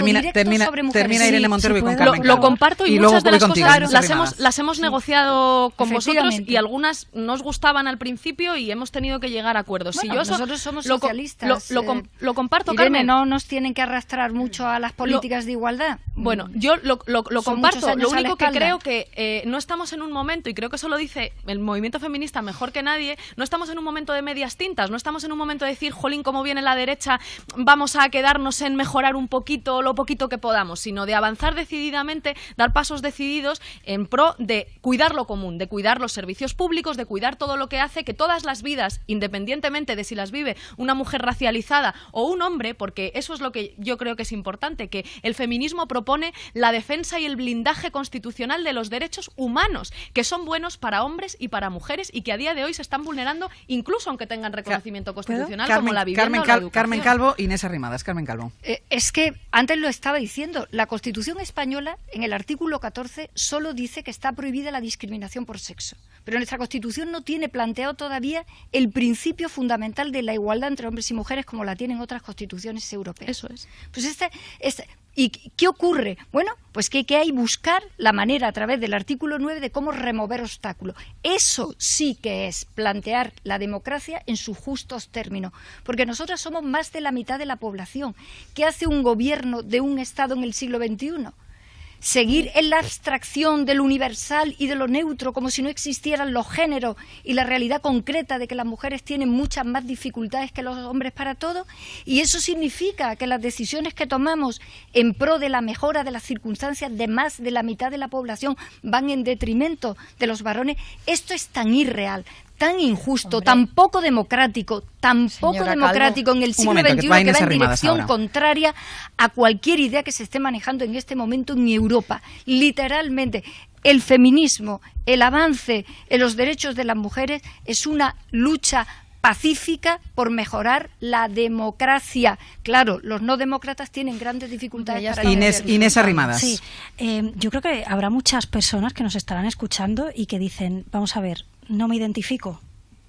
sobre mujeres. lo, y, muchas de las cosas las, hemos, las hemos negociado con vosotros y algunas nos gustaban al principio y hemos tenido que llegar a acuerdos. Y yo nosotros somos lo, socialistas. Lo, eh, comparto, Carmen. No nos tienen que arrastrar mucho a las políticas de igualdad. Mm. Bueno, yo lo, comparto. Lo único que creo que eh, no estamos en un momento, y creo que eso lo dice el movimiento feminista mejor que nadie, no estamos en un momento de medias tintas, no estamos en un momento de decir, jolín, cómo viene la derecha, vamos a quedarnos en mejorar un poquito lo poquito que podamos, sino de avanzar decididamente, dar pasos decididos en pro de cuidar lo común, de cuidar los servicios públicos, de cuidar todo lo que hace que todas las vidas, independientemente de si las vive una mujer racializada o un hombre, porque eso es lo que yo creo que es importante, que el feminismo propone la defensa y el blindaje constitucional de los derechos humanos, que son buenos para hombres y para mujeres y que a día de hoy se están vulnerando incluso aunque tengan reconocimiento constitucional como Carmen, la vivienda Carmen, Carmen Calvo, Inés Arrimadas, Carmen Calvo. Eh, es que antes lo estaba diciendo, la Constitución española en el artículo 14 solo dice que está prohibida la discriminación por sexo, pero nuestra Constitución no tiene planteado todavía el principio fundamental de la igualdad entre hombres y mujeres como la tienen otras constituciones europeas. Eso es. Pues este, este, ¿Y qué ocurre? Bueno, pues que, que buscar la manera a través del artículo 9 de cómo remover obstáculos. Eso sí que es plantear la democracia en sus justos términos, porque nosotras somos más de la mitad de la población. ¿Qué hace un gobierno de un Estado en el siglo XXI? seguir en la abstracción del universal y de lo neutro, como si no existieran los géneros y la realidad concreta de que las mujeres tienen muchas más dificultades que los hombres para todo, y eso significa que las decisiones que tomamos en pro de la mejora de las circunstancias de más de la mitad de la población van en detrimento de los varones, esto es tan irreal, tan injusto, tan poco democrático, tan poco democrático en el siglo XXI que, va en dirección contraria a cualquier idea que se esté manejando en este momento en Europa. Literalmente, el feminismo, el avance en los derechos de las mujeres es una lucha pacífica por mejorar la democracia. Claro, los no demócratas tienen grandes dificultades. para Inés, Inés Arrimadas. Sí, eh, yo creo que habrá muchas personas que nos estarán escuchando y que dicen, vamos a ver, no me identifico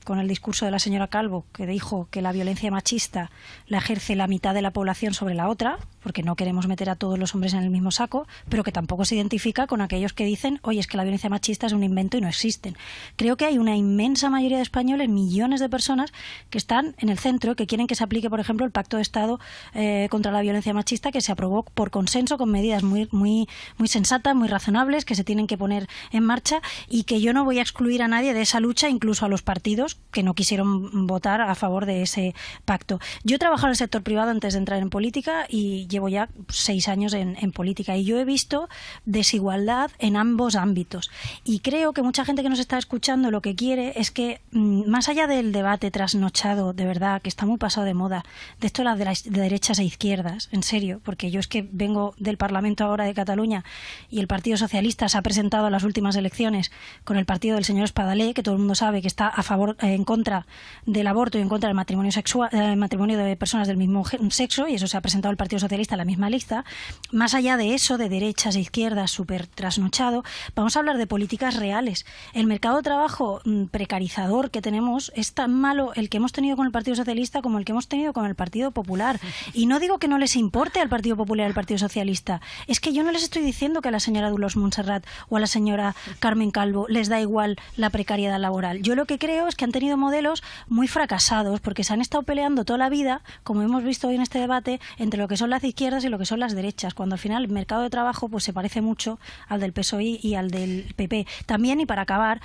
con el discurso de la señora Calvo, que dijo que la violencia machista la ejerce la mitad de la población sobre la otra, porque no queremos meter a todos los hombres en el mismo saco, pero que tampoco se identifica con aquellos que dicen, oye, es que la violencia machista es un invento y no existen. Creo que hay una inmensa mayoría de españoles, millones de personas, que están en el centro, que quieren que se aplique, por ejemplo, el Pacto de Estado eh, contra la violencia machista que se aprobó por consenso con medidas muy, muy, muy sensatas, muy razonables, que se tienen que poner en marcha y que yo no voy a excluir a nadie de esa lucha, incluso a los partidos que no quisieron votar a favor de ese pacto. Yo he trabajado en el sector privado antes de entrar en política y llevo ya seis años en, política y yo he visto desigualdad en ambos ámbitos. Y creo que mucha gente que nos está escuchando lo que quiere es que, mm, más allá del debate trasnochado, de verdad, que está muy pasado de moda, de esto de, las de derechas e izquierdas, en serio, porque yo es que vengo del Parlamento ahora de Cataluña y el Partido Socialista se ha presentado a las últimas elecciones con el partido del señor Espadalé, que todo el mundo sabe que está a favor, eh, en contra del aborto y en contra del matrimonio sexual, eh, matrimonio de personas del mismo sexo, y eso se ha presentado el Partido Socialista la misma lista, más allá de eso, de derechas e izquierdas súper trasnochado, vamos a hablar de políticas reales. El mercado de trabajo mm, precarizador que tenemos es tan malo el que hemos tenido con el Partido Socialista como el que hemos tenido con el Partido Popular. Y no digo que no les importe al Partido Popular y al Partido Socialista, es que yo no les estoy diciendo que a la señora Dulos Montserrat o a la señora Carmen Calvo les da igual la precariedad laboral. Yo lo que creo es que han tenido modelos muy fracasados porque se han estado peleando toda la vida, como hemos visto hoy en este debate, entre lo que son las izquierdas y lo que son las derechas, cuando al final el mercado de trabajo pues se parece mucho al del PSOE y al del PP. También, y para acabar,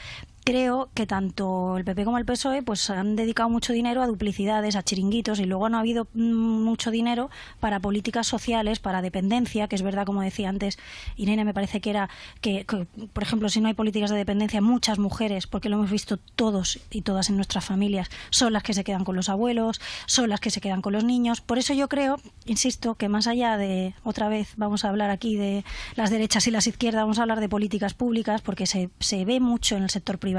creo que tanto el PP como el PSOE pues han dedicado mucho dinero a duplicidades, a chiringuitos y luego no ha habido mm, mucho dinero para políticas sociales, para dependencia, que es verdad como decía antes Irene, me parece que era que, que por ejemplo, si no hay políticas de dependencia, muchas mujeres, porque lo hemos visto todos y todas en nuestras familias, son las que se quedan con los abuelos, son las que se quedan con los niños. Por eso yo creo, insisto, que más allá de otra vez vamos a hablar aquí de las derechas y las izquierdas, vamos a hablar de políticas públicas porque se, se ve mucho en el sector privado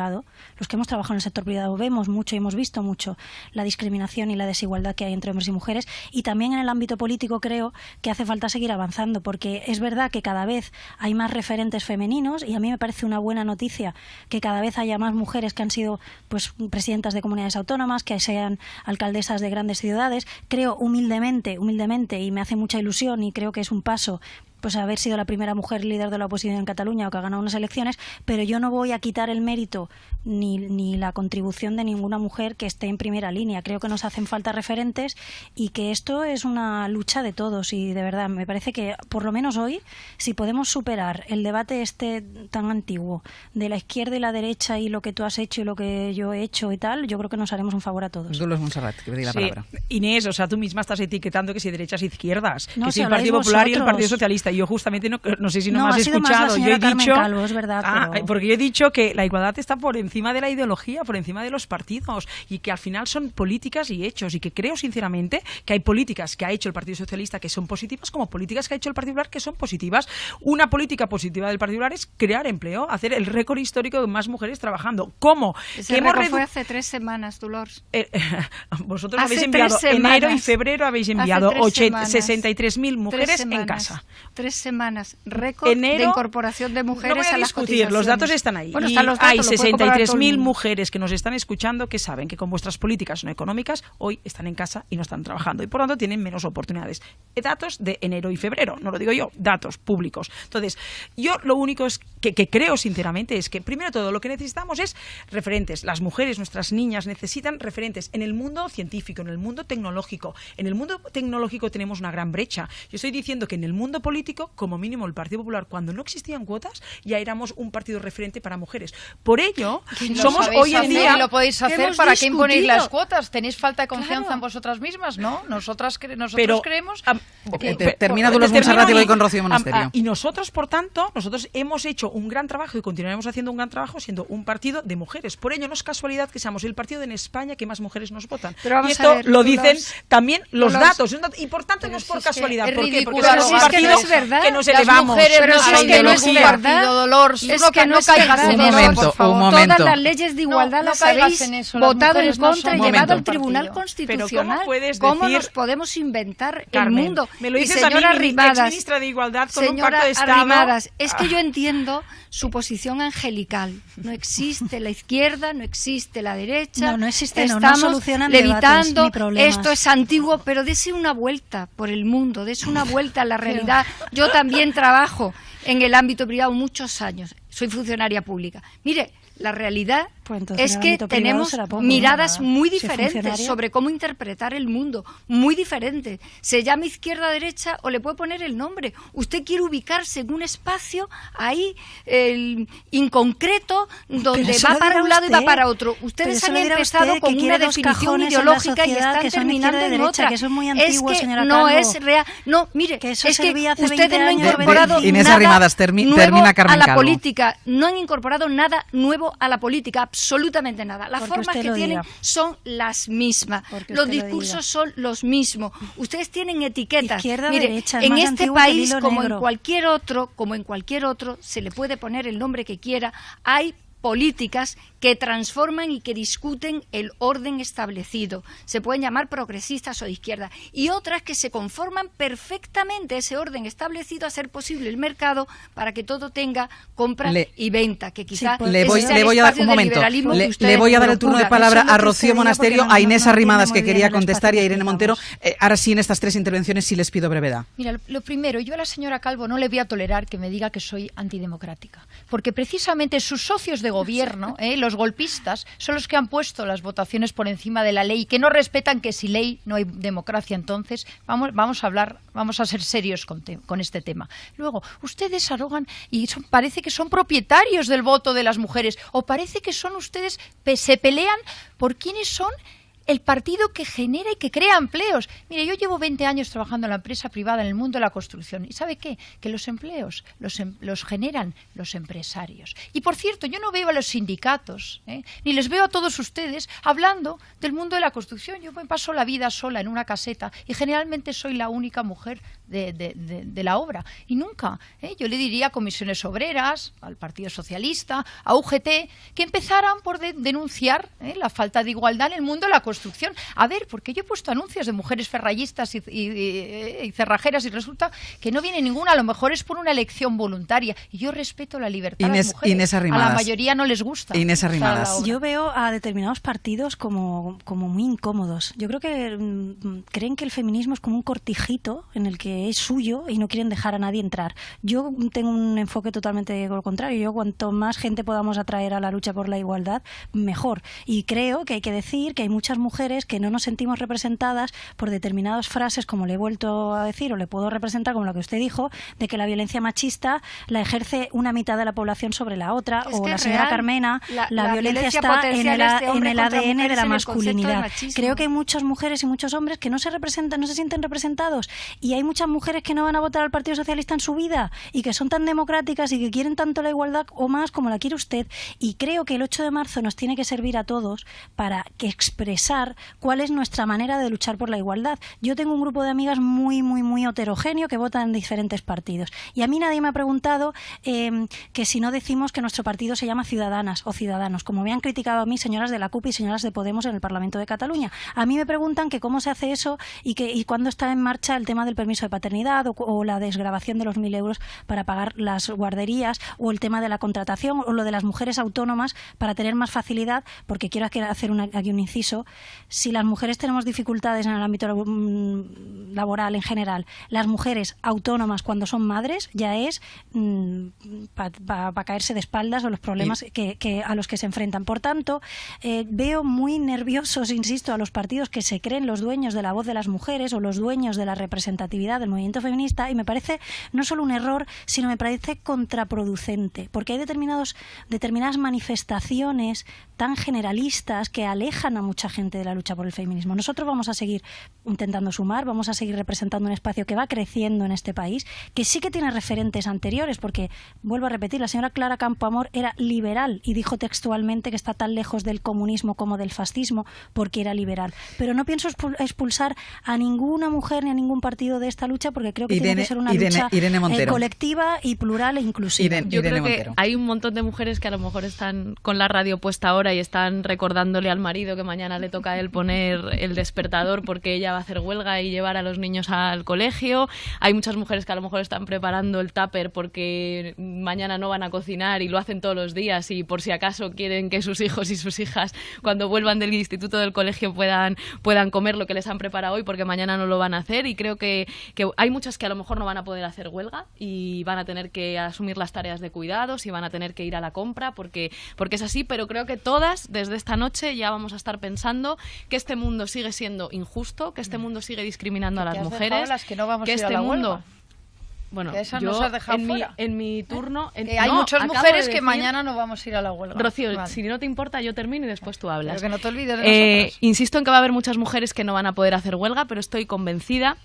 los que hemos trabajado en el sector privado vemos mucho y hemos visto mucho la discriminación y la desigualdad que hay entre hombres y mujeres y también en el ámbito político creo que hace falta seguir avanzando porque es verdad que cada vez hay más referentes femeninos y a mí me parece una buena noticia que cada vez haya más mujeres que han sido pues presidentas de comunidades autónomas, que sean alcaldesas de grandes ciudades. Creo humildemente, humildemente y me hace mucha ilusión y creo que es un paso pues haber sido la primera mujer líder de la oposición en Cataluña o que ha ganado unas elecciones, pero yo no voy a quitar el mérito ni, ni la contribución de ninguna mujer que esté en primera línea. Creo que nos hacen falta referentes y que esto es una lucha de todos y de verdad me parece que por lo menos hoy si podemos superar el debate este tan antiguo de la izquierda y la derecha y lo que tú has hecho y lo que yo he hecho y tal, yo creo que nos haremos un favor a todos. Dolores Montserrat, que la Inés, o sea, tú misma estás etiquetando que si derechas izquierdas, que si el Partido Popular y el Partido Socialista yo justamente no, no sé si no, me has escuchado. yo he dicho, verdad, ah, porque yo he dicho que la igualdad está por encima de la ideología, por encima de los partidos y que al final son políticas y hechos y que creo sinceramente que hay políticas que ha hecho el Partido Socialista que son positivas como políticas que ha hecho el Partido Popular que son positivas. Una política positiva del Partido Popular es crear empleo, hacer el récord histórico de más mujeres trabajando. ¿Cómo? Ese hemos hace tres semanas, Dolores. Eh, vosotros habéis enviado, enero y febrero habéis enviado 63.000 mujeres en casa tres semanas récord de incorporación de mujeres a, las los datos están ahí. y hay 63.000 mujeres que nos están escuchando que saben que con vuestras políticas no económicas hoy están en casa y no están trabajando y por lo tanto tienen menos oportunidades. Eh, datos de enero y febrero, no lo digo yo, datos públicos. Entonces, yo lo único es que, que creo sinceramente es que primero todo lo que necesitamos es referentes. Las mujeres, nuestras niñas necesitan referentes en el mundo científico, en el mundo tecnológico. En el mundo tecnológico tenemos una gran brecha. Yo estoy diciendo que en el mundo político como mínimo el Partido Popular, cuando no existían cuotas, ya éramos un partido referente para mujeres. Por ello, somos hoy en día... lo podéis hacer, ¿para qué imponéis las cuotas? Tenéis falta de confianza en vosotras mismas, ¿no? Nosotras, nosotros creemos... Eh, termina que, te, termina Dolores y con Rocío Monasterio. Ah, y nosotros, por tanto, nosotros hemos hecho un gran trabajo y continuaremos haciendo un gran trabajo siendo un partido de mujeres. Por ello, no es casualidad que seamos el partido en España que más mujeres nos votan. y esto lo dicen también los, datos. Y por tanto, no es por casualidad. Porque es que nos elevamos. Las mujeres no que no es partido, Dolor. Es no, que no, caigas en eso, momento, por favor. Un momento. Todas las leyes de igualdad no, las habéis en eso. votado en contra y llevado al Tribunal Constitucional. ¿cómo, ¿Cómo nos podemos inventar el mundo? Me lo y señora Arribadas, ministra señora un Arribadas, es que ah. yo entiendo su posición angelical. No existe la izquierda, no existe la derecha. No, no existe, Estamos no, levitando. Esto es antiguo, pero dése una vuelta por el mundo, dése una vuelta a la realidad. Yo también trabajo en el ámbito privado muchos años, soy funcionaria pública. Mire, la realidad pues es que tenemos miradas muy diferentes sobre cómo interpretar el mundo, muy diferentes. Se llama izquierda derecha o le puede poner el nombre. Usted quiere ubicarse en un espacio ahí el, inconcreto donde va para un lado y va para otro. Ustedes han empezado con una definición ideológica y están terminando en derecha, otra. Que eso es muy antiguo, es que no es real. No, mire, es que ustedes no han incorporado nada a la política, no han incorporado nada nuevo a la política, absolutamente nada. Las formas que tienen son las mismas, los discursos son los mismos. Ustedes tienen etiquetas. Izquierda, derecha, en este país, como en cualquier otro, como en cualquier otro, se le puede poner el nombre que quiera, hay políticas que transforman y que discuten el orden establecido. Se pueden llamar progresistas o de izquierda. Y otras que se conforman perfectamente ese orden establecido a ser posible el mercado para que todo tenga compra y venta. Que pues, le, voy, a dar momento. Le, voy a dar el turno de palabra a Rocío Monasterio, a Inés Arrimadas, que quería contestar, y a Irene Montero. Eh, ahora sí, en estas tres intervenciones sí les pido brevedad. Mira, lo primero, yo a la señora Calvo no le voy a tolerar que me diga que soy antidemocrática, porque precisamente sus socios de gobierno, ¿eh? los golpistas, son los que han puesto las votaciones por encima de la ley, que no respetan que si ley no hay democracia. Entonces, vamos, vamos a hablar, vamos a ser serios con, este tema. Luego, ustedes arrogan y parece que son propietarios del voto de las mujeres, o parece que son ustedes, se pelean por quiénes son el partido que genera y que crea empleos. Mire, yo llevo 20 años trabajando en la empresa privada en el mundo de la construcción. ¿Y sabe qué? Que los empleos los, em, generan los empresarios. Y por cierto, yo no veo a los sindicatos, ¿eh? ni les veo a todos ustedes hablando del mundo de la construcción. Yo me paso la vida sola en una caseta y generalmente soy la única mujer de, la obra. Y nunca. ¿eh? Yo le diría a comisiones obreras, al Partido Socialista, a UGT, que empezaran por denunciar ¿eh? la falta de igualdad en el mundo de la construcción. A ver, porque yo he puesto anuncios de mujeres ferrallistas eh, y, cerrajeras y resulta que no viene ninguna. A lo mejor es por una elección voluntaria. Y yo respeto la libertad de las A la mayoría no les gusta. Inés Yo veo a determinados partidos como, como muy incómodos. Yo creo que mm, mm, creen que el feminismo es como un cortijito en el que eh, es suyo y no quieren dejar a nadie entrar. Yo tengo un enfoque totalmente lo contrario. Yo cuanto más gente podamos atraer a la lucha por la igualdad, mejor. Y creo que hay que decir que hay muchas mujeres que no nos sentimos representadas por determinadas frases, como le he vuelto a decir o le puedo representar, como lo que usted dijo, de que la violencia machista la ejerce una mitad de la población sobre la otra, o la señora Carmena, la, violencia, está en el, ADN de la masculinidad. creo que hay muchas mujeres y muchos hombres que no se representan, no se sienten representados y hay muchas mujeres que no van a votar al Partido Socialista en su vida y que son tan democráticas y que quieren tanto la igualdad o más como la quiere usted. Y creo que el 8 de marzo nos tiene que servir a todos para que expresar cuál es nuestra manera de luchar por la igualdad. Yo tengo un grupo de amigas muy, muy, muy heterogéneo que votan en diferentes partidos. Y a mí nadie me ha preguntado eh, que si no decimos que nuestro partido se llama Ciudadanas o Ciudadanos, como me han criticado a mí señoras de la CUP y señoras de Podemos en el Parlamento de Cataluña. A mí me preguntan que cómo se hace eso y, que, y cuándo está en marcha el tema del permiso de paternidad o, la desgrabación de los mil euros para pagar las guarderías o el tema de la contratación o lo de las mujeres autónomas para tener más facilidad, porque quiero hacer una, aquí un inciso, si las mujeres tenemos dificultades en el ámbito mm, laboral en general, las mujeres autónomas cuando son madres ya es mm, para caerse de espaldas o los problemas que, a los que se enfrentan. Por tanto, eh, veo muy nerviosos, insisto, a los partidos que se creen los dueños de la voz de las mujeres o los dueños de la representatividad de movimiento feminista y me parece no solo un error, sino me parece contraproducente, porque hay determinados, determinadas manifestaciones tan generalistas que alejan a mucha gente de la lucha por el feminismo. Nosotros vamos a seguir intentando sumar, vamos a seguir representando un espacio que va creciendo en este país, que sí que tiene referentes anteriores, porque, vuelvo a repetir, la señora Clara Campoamor era liberal y dijo textualmente que está tan lejos del comunismo como del fascismo porque era liberal. Pero no pienso expulsar a ninguna mujer ni a ningún partido de esta lucha porque creo que Irene, tiene que ser una lucha eh, colectiva y plural e inclusiva. Yo creo que hay un montón de mujeres que a lo mejor están con la radio puesta ahora y están recordándole al marido que mañana le toca a él poner el despertador porque ella va a hacer huelga y llevar a los niños al colegio. Hay muchas mujeres que a lo mejor están preparando el tupper porque mañana no van a cocinar y lo hacen todos los días y por si acaso quieren que sus hijos y sus hijas cuando vuelvan del instituto del colegio puedan puedan comer lo que les han preparado hoy porque mañana no lo van a hacer y creo que que hay muchas que a lo mejor no van a poder hacer huelga y van a tener que asumir las tareas de cuidados y van a tener que ir a la compra porque, porque es así, pero creo que todas desde esta noche ya vamos a estar pensando que este mundo sigue siendo injusto, que este mm. mundo sigue discriminando a las mujeres, que, este mundo... Bueno, yo en, Mi, turno. hay muchas mujeres que mañana no vamos a ir a la huelga. Rocío, si no te importa, yo termino y después tú hablas. no te olvides de eh, Insisto en que va a haber muchas mujeres que no van a poder hacer huelga, pero estoy convencida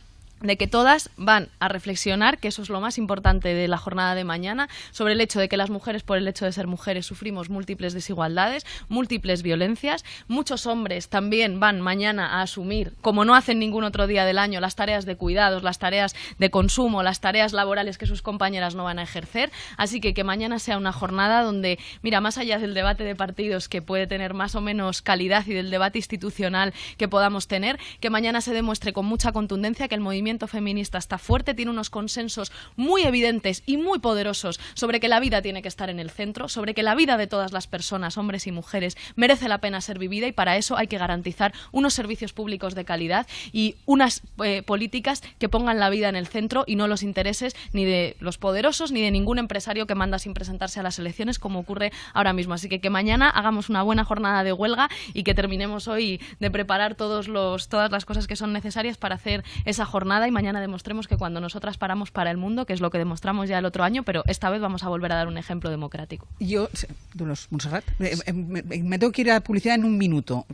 de que todas van a reflexionar, que eso es lo más importante de la jornada de mañana, sobre el hecho de que las mujeres, por el hecho de ser mujeres, sufrimos múltiples desigualdades, múltiples violencias. Muchos hombres también van mañana a asumir, como no hacen ningún otro día del año, las tareas de cuidados, las tareas de consumo, las tareas laborales que sus compañeras no van a ejercer. Así que que mañana sea una jornada donde, mira, más allá del debate de partidos que puede tener más o menos calidad y del debate institucional que podamos tener, que mañana se demuestre con mucha contundencia que el movimiento feminista está fuerte, tiene unos consensos muy evidentes y muy poderosos sobre que la vida tiene que estar en el centro, sobre que la vida de todas las personas, hombres y mujeres, merece la pena ser vivida y para eso hay que garantizar unos servicios públicos de calidad y unas eh, políticas que pongan la vida en el centro y no los intereses ni de los poderosos ni de ningún empresario que manda sin presentarse a las elecciones como ocurre ahora mismo. Así que que mañana hagamos una buena jornada de huelga y que terminemos hoy de preparar todos los, todas las cosas que son necesarias para hacer esa jornada y mañana demostremos que cuando nosotras paramos para el mundo, que es lo que demostramos ya el otro año, pero esta vez vamos a volver a dar un ejemplo democrático. Yo, eh, Monserrat, eh, eh, me tengo que ir a publicidad en un minuto.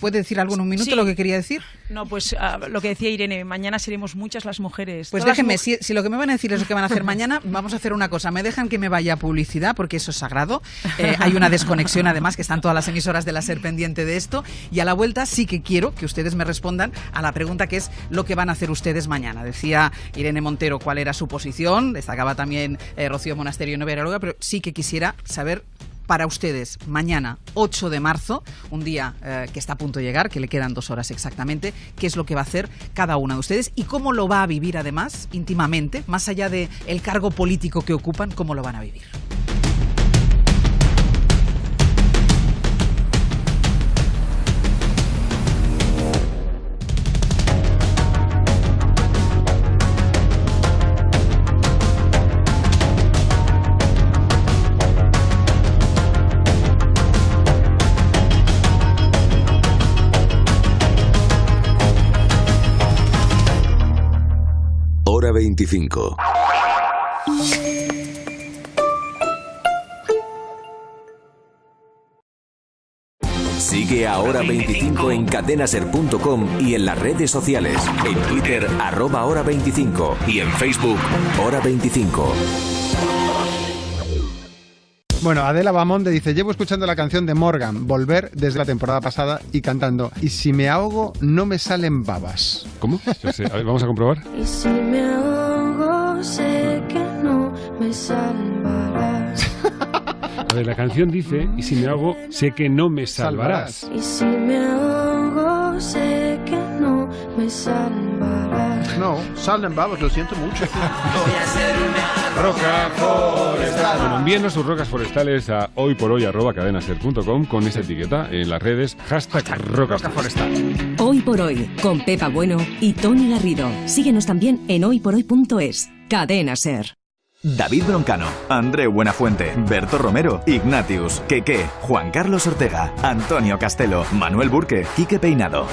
¿Puede decir algo en un minuto lo que quería decir? No, pues ah, lo que decía Irene, mañana seremos muchas las mujeres. Pues déjenme, si, lo que me van a decir es lo que van a hacer mañana, vamos a hacer una cosa. Me dejan que me vaya publicidad, porque eso es sagrado. Eh, hay una desconexión, además, que están todas las emisoras de la ser pendiente de esto. Y a la vuelta sí que quiero que ustedes me respondan a la pregunta que es lo que van a hacer ustedes mañana. Decía Irene Montero cuál era su posición, destacaba también eh, Rocío Monasterio y Loga pero sí que quisiera saber para ustedes mañana 8 de marzo, un día eh, que está a punto de llegar, que le quedan dos horas exactamente, qué es lo que va a hacer cada una de ustedes y cómo lo va a vivir además íntimamente, más allá del el cargo político que ocupan, cómo lo van a vivir. 25. Sigue ahora 25 en cadenaser.com y en las redes sociales. En Twitter, arroba hora 25 y en Facebook, hora 25. Bueno, Adela Bamonde dice, llevo escuchando la canción de Morgan, Volver, desde la temporada pasada y cantando, y si me ahogo no me salen babas. ¿Cómo? vamos a comprobar. Y si me ahogo sé que no me salvarás A ver, la canción dice, y si me ahogo sé que no me salvarás. Y si me ahogo sé que no me salen babas. No, salen babas, lo siento mucho. Voy a ser Roca forestal. envíenos sus rocas forestales a hoyporhoy.cadenaser.com con esa etiqueta en las redes hashtag roca forestal. Hoy por hoy, con Pepa Bueno y Tony Garrido. Síguenos también en hoyporoy.es. Cadena Ser. David Broncano, André Buenafuente, Berto Romero, Ignatius, Queque, Juan Carlos Ortega, Antonio Castelo, Manuel Burque, Quique Peinado.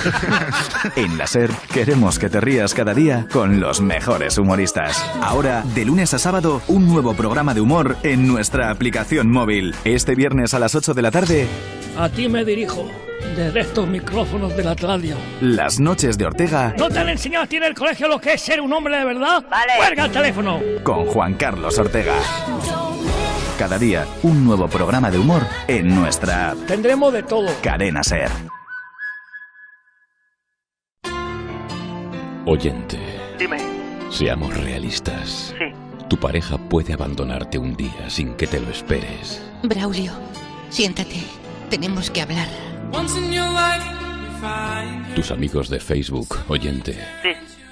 en la SER queremos que te rías cada día con los mejores humoristas. Ahora, de lunes a sábado, un nuevo programa de humor en nuestra aplicación móvil. Este viernes a las 8 de la tarde. A ti me dirijo de estos micrófonos de la radio. Las noches de Ortega. ¿No te han enseñado a ti en el colegio lo que es ser un hombre de verdad? Vale. ¡Cuelga el teléfono! Con Juan Carlos Ortega. Cada día, un nuevo programa de humor en nuestra... Tendremos de todo. Cadena Ser. Oyente. Dime. Seamos realistas. Sí. Tu pareja puede abandonarte un día sin que te lo esperes. Braulio, siéntate. Tenemos que hablar. Tus amigos de Facebook, oyente,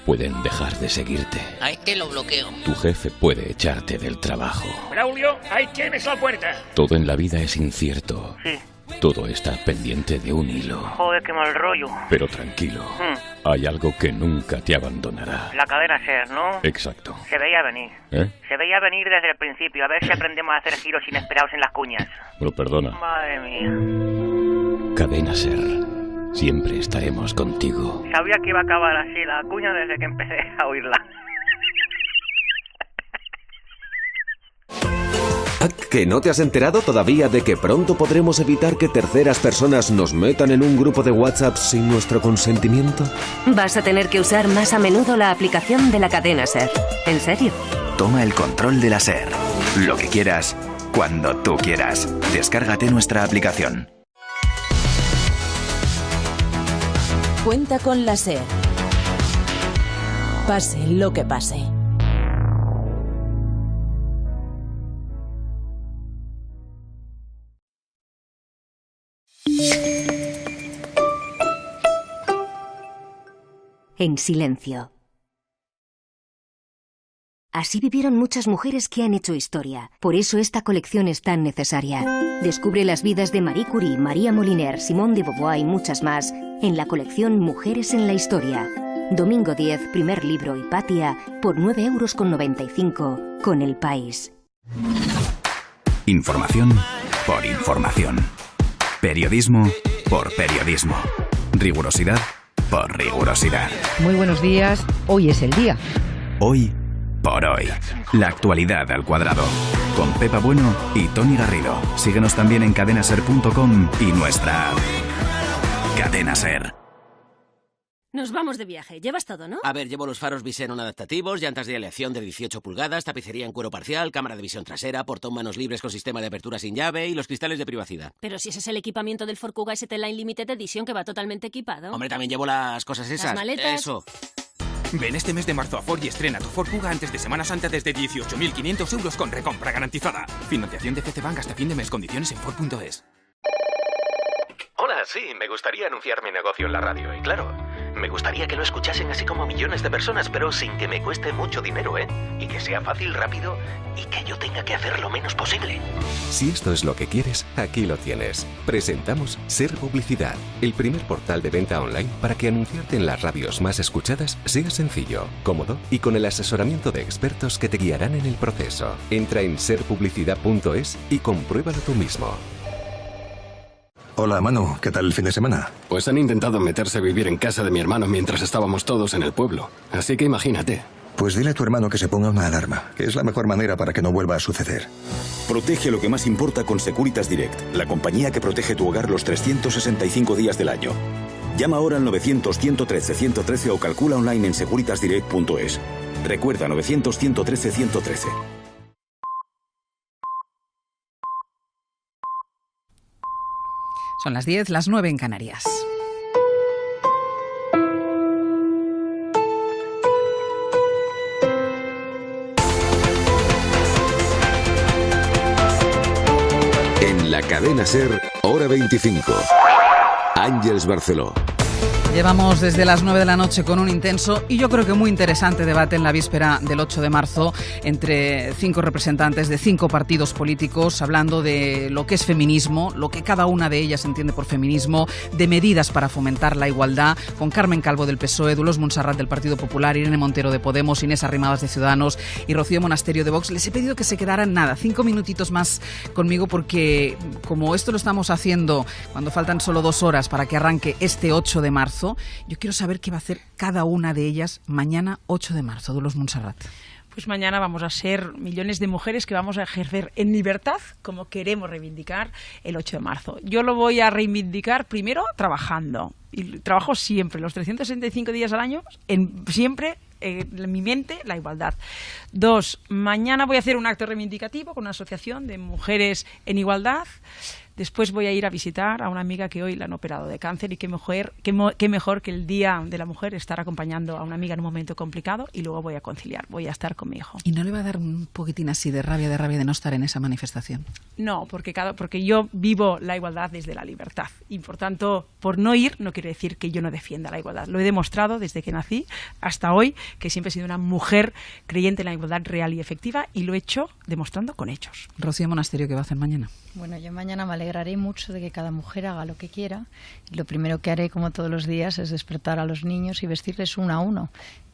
pueden dejar de seguirte. A este lo bloqueo. Tu jefe puede echarte del trabajo. Braulio, ahí tienes la puerta. Todo en la vida es incierto. Sí. Todo está pendiente de un hilo. Joder, qué mal rollo. Pero tranquilo. Hmm. Hay algo que nunca te abandonará. La cadena ser, ¿no? Exacto. Se veía venir. ¿Eh? Se veía venir desde el principio. A ver si aprendemos a hacer giros inesperados en las cuñas. Lo perdona. Madre mía. Cadena Ser. Siempre estaremos contigo. Sabía que iba a acabar así la cuña desde que empecé a oírla. Ah, ¿Que no te has enterado todavía de que pronto podremos evitar que terceras personas nos metan en un grupo de WhatsApp sin nuestro consentimiento? Vas a tener que usar más a menudo la aplicación de la cadena SER. ¿En serio? Toma el control de la SER. Lo que quieras, cuando tú quieras. Descárgate nuestra aplicación. cuenta con la SER. Pase lo que pase. En silencio. Así vivieron muchas mujeres que han hecho historia. Por eso esta colección es tan necesaria. Descubre las vidas de Marie Curie, María Moliner, Simón de Beauvoir y muchas más en la colección Mujeres en la Historia. Domingo 10, primer libro Hipatia, por 9,95 euros con El País. Información por información. Periodismo por periodismo. Rigurosidad por rigurosidad. Muy buenos días. Hoy es el día. Hoy por hoy. La actualidad al cuadrado. Con Pepa Bueno y Tony Garrido. Síguenos también en cadenaser.com y nuestra Cadena Ser. Nos vamos de viaje. Llevas todo, ¿no? A ver, llevo los faros Viseron adaptativos, llantas de aleación de 18 pulgadas, tapicería en cuero parcial, cámara de visión trasera, portón manos libres con sistema de apertura sin llave y los cristales de privacidad. Pero si ese es el equipamiento del Forcuga ST Line Limited Edition que va totalmente equipado. Hombre, también llevo las cosas esas. Las maletas. Eso. Ven este mes de marzo a Ford y estrena tu Ford Kuga antes de Semana Santa desde 18.500 euros con recompra garantizada. Financiación de CC Bank hasta fin de mes. Condiciones en Ford.es. Hola, sí, me gustaría anunciar mi negocio en la radio. Y claro... Me gustaría que lo escuchasen así como millones de personas, pero sin que me cueste mucho dinero, ¿eh? Y que sea fácil, rápido y que yo tenga que hacer lo menos posible. Si esto es lo que quieres, aquí lo tienes. Presentamos Ser Publicidad, el primer portal de venta online para que anunciarte en las radios más escuchadas sea sencillo, cómodo y con el asesoramiento de expertos que te guiarán en el proceso. Entra en serpublicidad.es y compruébalo tú mismo. Hola mano, ¿qué tal el fin de semana? Pues han intentado meterse a vivir en casa de mi hermano mientras estábamos todos en el pueblo. Así que imagínate. Pues dile a tu hermano que se ponga una alarma, que es la mejor manera para que no vuelva a suceder. Protege lo que más importa con Securitas Direct, la compañía que protege tu hogar los 365 días del año. Llama ahora al 900-113-113 o calcula online en securitasdirect.es. Recuerda 900-113-113. Son las 10, las nueve en Canarias. En la cadena Ser, hora 25. Ángeles Barceló. Llevamos desde las 9 de la noche con un intenso y yo creo que muy interesante debate en la víspera del 8 de marzo entre cinco representantes de cinco partidos políticos hablando de lo que es feminismo, lo que cada una de ellas entiende por feminismo, de medidas para fomentar la igualdad, con Carmen Calvo del PSOE, Dulos Monserrat del Partido Popular, Irene Montero de Podemos, Inés Arrimadas de Ciudadanos y Rocío Monasterio de Vox. Les he pedido que se quedaran nada, cinco minutitos más conmigo porque como esto lo estamos haciendo cuando faltan solo dos horas para que arranque este 8 de marzo, yo quiero saber qué va a hacer cada una de ellas mañana 8 de marzo, los Montserrat. Pues mañana vamos a ser millones de mujeres que vamos a ejercer en libertad como queremos reivindicar el 8 de marzo. Yo lo voy a reivindicar primero trabajando. Y trabajo siempre, los 365 días al año, en, siempre eh, en mi mente la igualdad. Dos, mañana voy a hacer un acto reivindicativo con una asociación de mujeres en igualdad Después voy a ir a visitar a una amiga que hoy la han operado de cáncer y qué mejor, qué, mejor que el Día de la Mujer estar acompañando a una amiga en un momento complicado y luego voy a conciliar, voy a estar con mi hijo. ¿Y no le va a dar un poquitín así de rabia, de rabia de no estar en esa manifestación? No, porque, cada, porque yo vivo la igualdad desde la libertad y por tanto, por no ir no quiere decir que yo no defienda la igualdad. Lo he demostrado desde que nací hasta hoy, que siempre he sido una mujer creyente en la igualdad real y efectiva y lo he hecho demostrando con hechos. Rocío Monasterio, ¿qué va a hacer mañana? Bueno, yo mañana alegraré mucho de que cada mujer haga lo que quiera. Lo primero que haré, como todos los días, es despertar a los niños y vestirles uno a uno.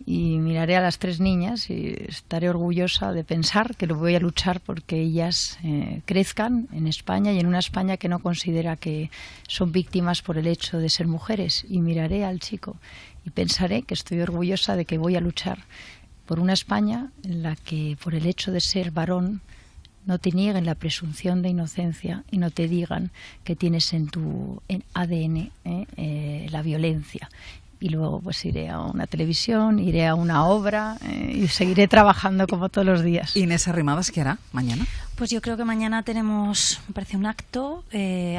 Y miraré a las tres niñas y estaré orgullosa de pensar que lo voy a luchar porque ellas eh, crezcan en España y en una España que no considera que son víctimas por el hecho de ser mujeres. Y miraré al chico y pensaré que estoy orgullosa de que voy a luchar por una España en la que, por el hecho de ser varón, no te nieguen la presunción de inocencia y no te digan que tienes en tu ADN eh, eh, la violencia. Y luego pues iré a una televisión, iré a una obra eh, y seguiré trabajando como todos los días. Inés Arrimadas, ¿qué hará mañana? Pues yo creo que mañana tenemos, me parece, un acto,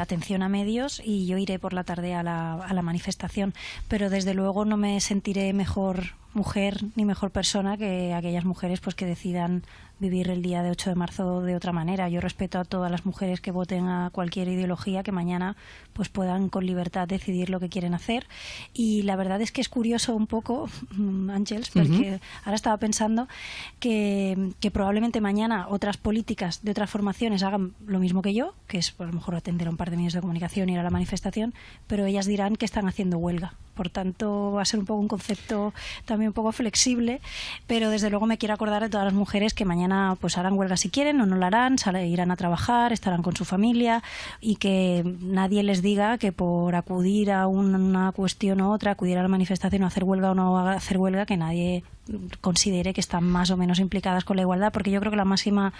atención a medios, y yo iré por la tarde a la, a la manifestación. Pero desde luego no me sentiré mejor mujer ni mejor persona que aquellas mujeres pues que decidan vivir el día de 8 de marzo de otra manera. Yo respeto a todas las mujeres que voten a cualquier ideología que mañana pues puedan con libertad decidir lo que quieren hacer y la verdad es que es curioso un poco mm, Ángels porque ahora estaba pensando que, que, probablemente mañana otras políticas de otras formaciones hagan lo mismo que yo, que es por pues, lo mejor atender a un par de medios de comunicación ir a la manifestación, pero ellas dirán que están haciendo huelga. Por tanto, va a ser un poco un concepto también un poco flexible, pero desde luego me quiero acordar de todas las mujeres que mañana pues harán huelga si quieren o no la harán, irán a trabajar, estarán con su familia y que nadie les diga que por acudir a una cuestión u otra, acudir a la manifestación o hacer huelga o no hacer huelga, que nadie considere que están más o menos implicadas con la igualdad, porque yo creo que la máxima,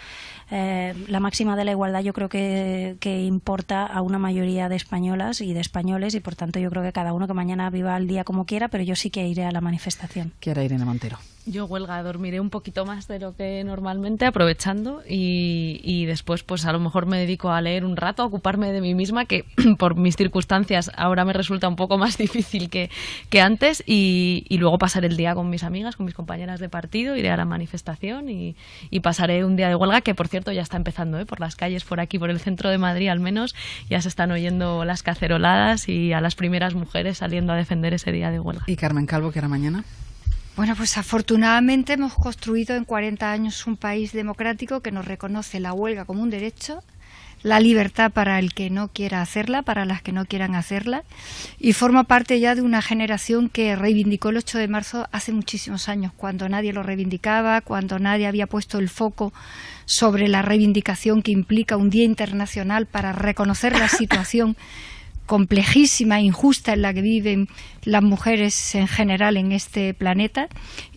eh, la máxima de la igualdad yo creo que, importa a una mayoría de españolas y de españoles y por tanto yo creo que cada uno que mañana viva el día como quiera, pero yo sí que iré a la manifestación. Quiera Irene Mantero. Yo huelga, dormiré un poquito más de lo que normalmente, aprovechando, y, después pues a lo mejor me dedico a leer un rato, a ocuparme de mí misma, que por mis circunstancias ahora me resulta un poco más difícil que, antes, y, luego pasar el día con mis amigas, con mis compañeras de partido, iré a la manifestación y, y pasaré un día de huelga, que por cierto ya está empezando, ¿eh? por las calles, por aquí, por el centro de Madrid al menos, ya se están oyendo las caceroladas y a las primeras mujeres saliendo a defender ese día de huelga. ¿Y Carmen Calvo, que era mañana? Bueno, pues afortunadamente hemos construido en 40 años un país democrático que nos reconoce la huelga como un derecho, la libertad para el que no quiera hacerla, para las que no quieran hacerla, y forma parte ya de una generación que reivindicó el 8 de marzo hace muchísimos años, cuando nadie lo reivindicaba, cuando nadie había puesto el foco sobre la reivindicación que implica un Día Internacional para reconocer la situación complejísima, injusta en la que viven las mujeres en general en este planeta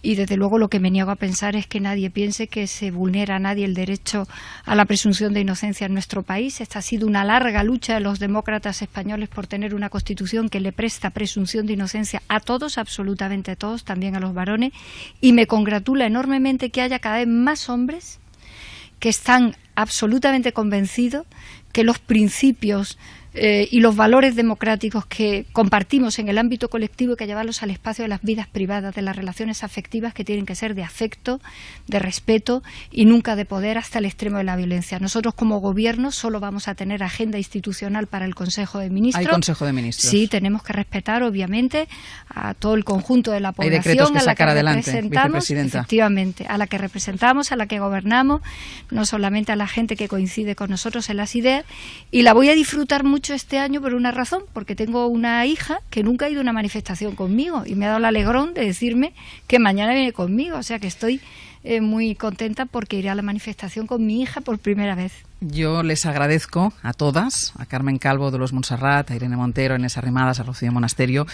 y desde luego lo que me niego a pensar es que nadie piense que se vulnera a nadie el derecho a la presunción de inocencia en nuestro país. Esta ha sido una larga lucha de los demócratas españoles por tener una constitución que le presta presunción de inocencia a todos, absolutamente a todos, también a los varones y me congratula enormemente que haya cada vez más hombres que están absolutamente convencidos que los principios eh, y los valores democráticos que compartimos en el ámbito colectivo y que llevarlos al espacio de las vidas privadas, de las relaciones afectivas que tienen que ser de afecto, de respeto y nunca de poder hasta el extremo de la violencia. Nosotros como gobierno solo vamos a tener agenda institucional para el Consejo de Ministros. Hay Consejo de Ministros. Sí, tenemos que respetar obviamente a todo el conjunto de la población que a la que representamos, efectivamente, a la que representamos, a la que gobernamos, no solamente a la gente que coincide con nosotros en las ideas y la voy a disfrutar mucho este año por una razón, porque tengo una hija que nunca ha ido a una manifestación conmigo y me ha dado el alegrón de decirme que mañana viene conmigo, o sea que estoy eh, muy contenta porque iré a la manifestación con mi hija por primera vez. Yo les agradezco a todas, a Carmen Calvo de los Montserrat, a Irene Montero, a Inés Arrimadas, a Rocío Monasterio,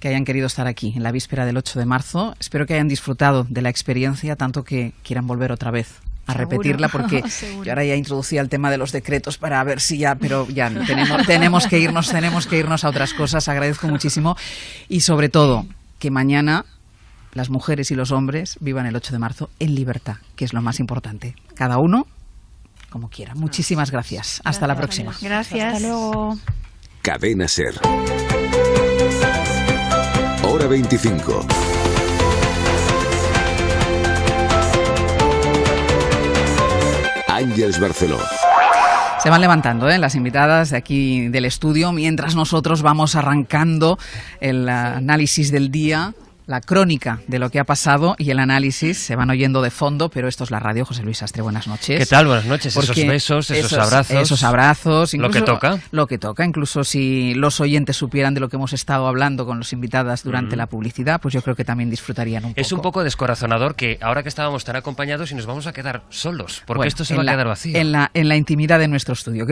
que hayan querido estar aquí en la víspera del 8 de marzo. Espero que hayan disfrutado de la experiencia tanto que quieran volver otra vez a repetirla porque yo ahora ya introducía el tema de los decretos para ver si ya, pero ya tenemos, que irnos, tenemos que irnos a otras cosas. Agradezco muchísimo y sobre todo que mañana las mujeres y los hombres vivan el 8 de marzo en libertad, que es lo más importante. Cada uno como quiera. Ah, Muchísimas gracias. Hasta la próxima. Gracias. Hasta luego. Cadena Ser. Hora 25. Ángeles Barceló. Se van levantando ¿eh? las invitadas de aquí del estudio mientras nosotros vamos arrancando el eh, análisis del día la crónica de lo que ha pasado y el análisis se van oyendo de fondo, pero esto es la radio. José Luis Astre, buenas noches. ¿Qué tal? Buenas noches. esos besos, esos, abrazos. Esos abrazos. lo que toca. Lo que toca. Incluso si los oyentes supieran de lo que hemos estado hablando con los invitadas durante mm. la publicidad, pues yo creo que también disfrutarían un poco. Es un poco descorazonador que ahora que estábamos tan acompañados y nos vamos a quedar solos, porque esto se va a quedar vacío. En la, intimidad de nuestro estudio.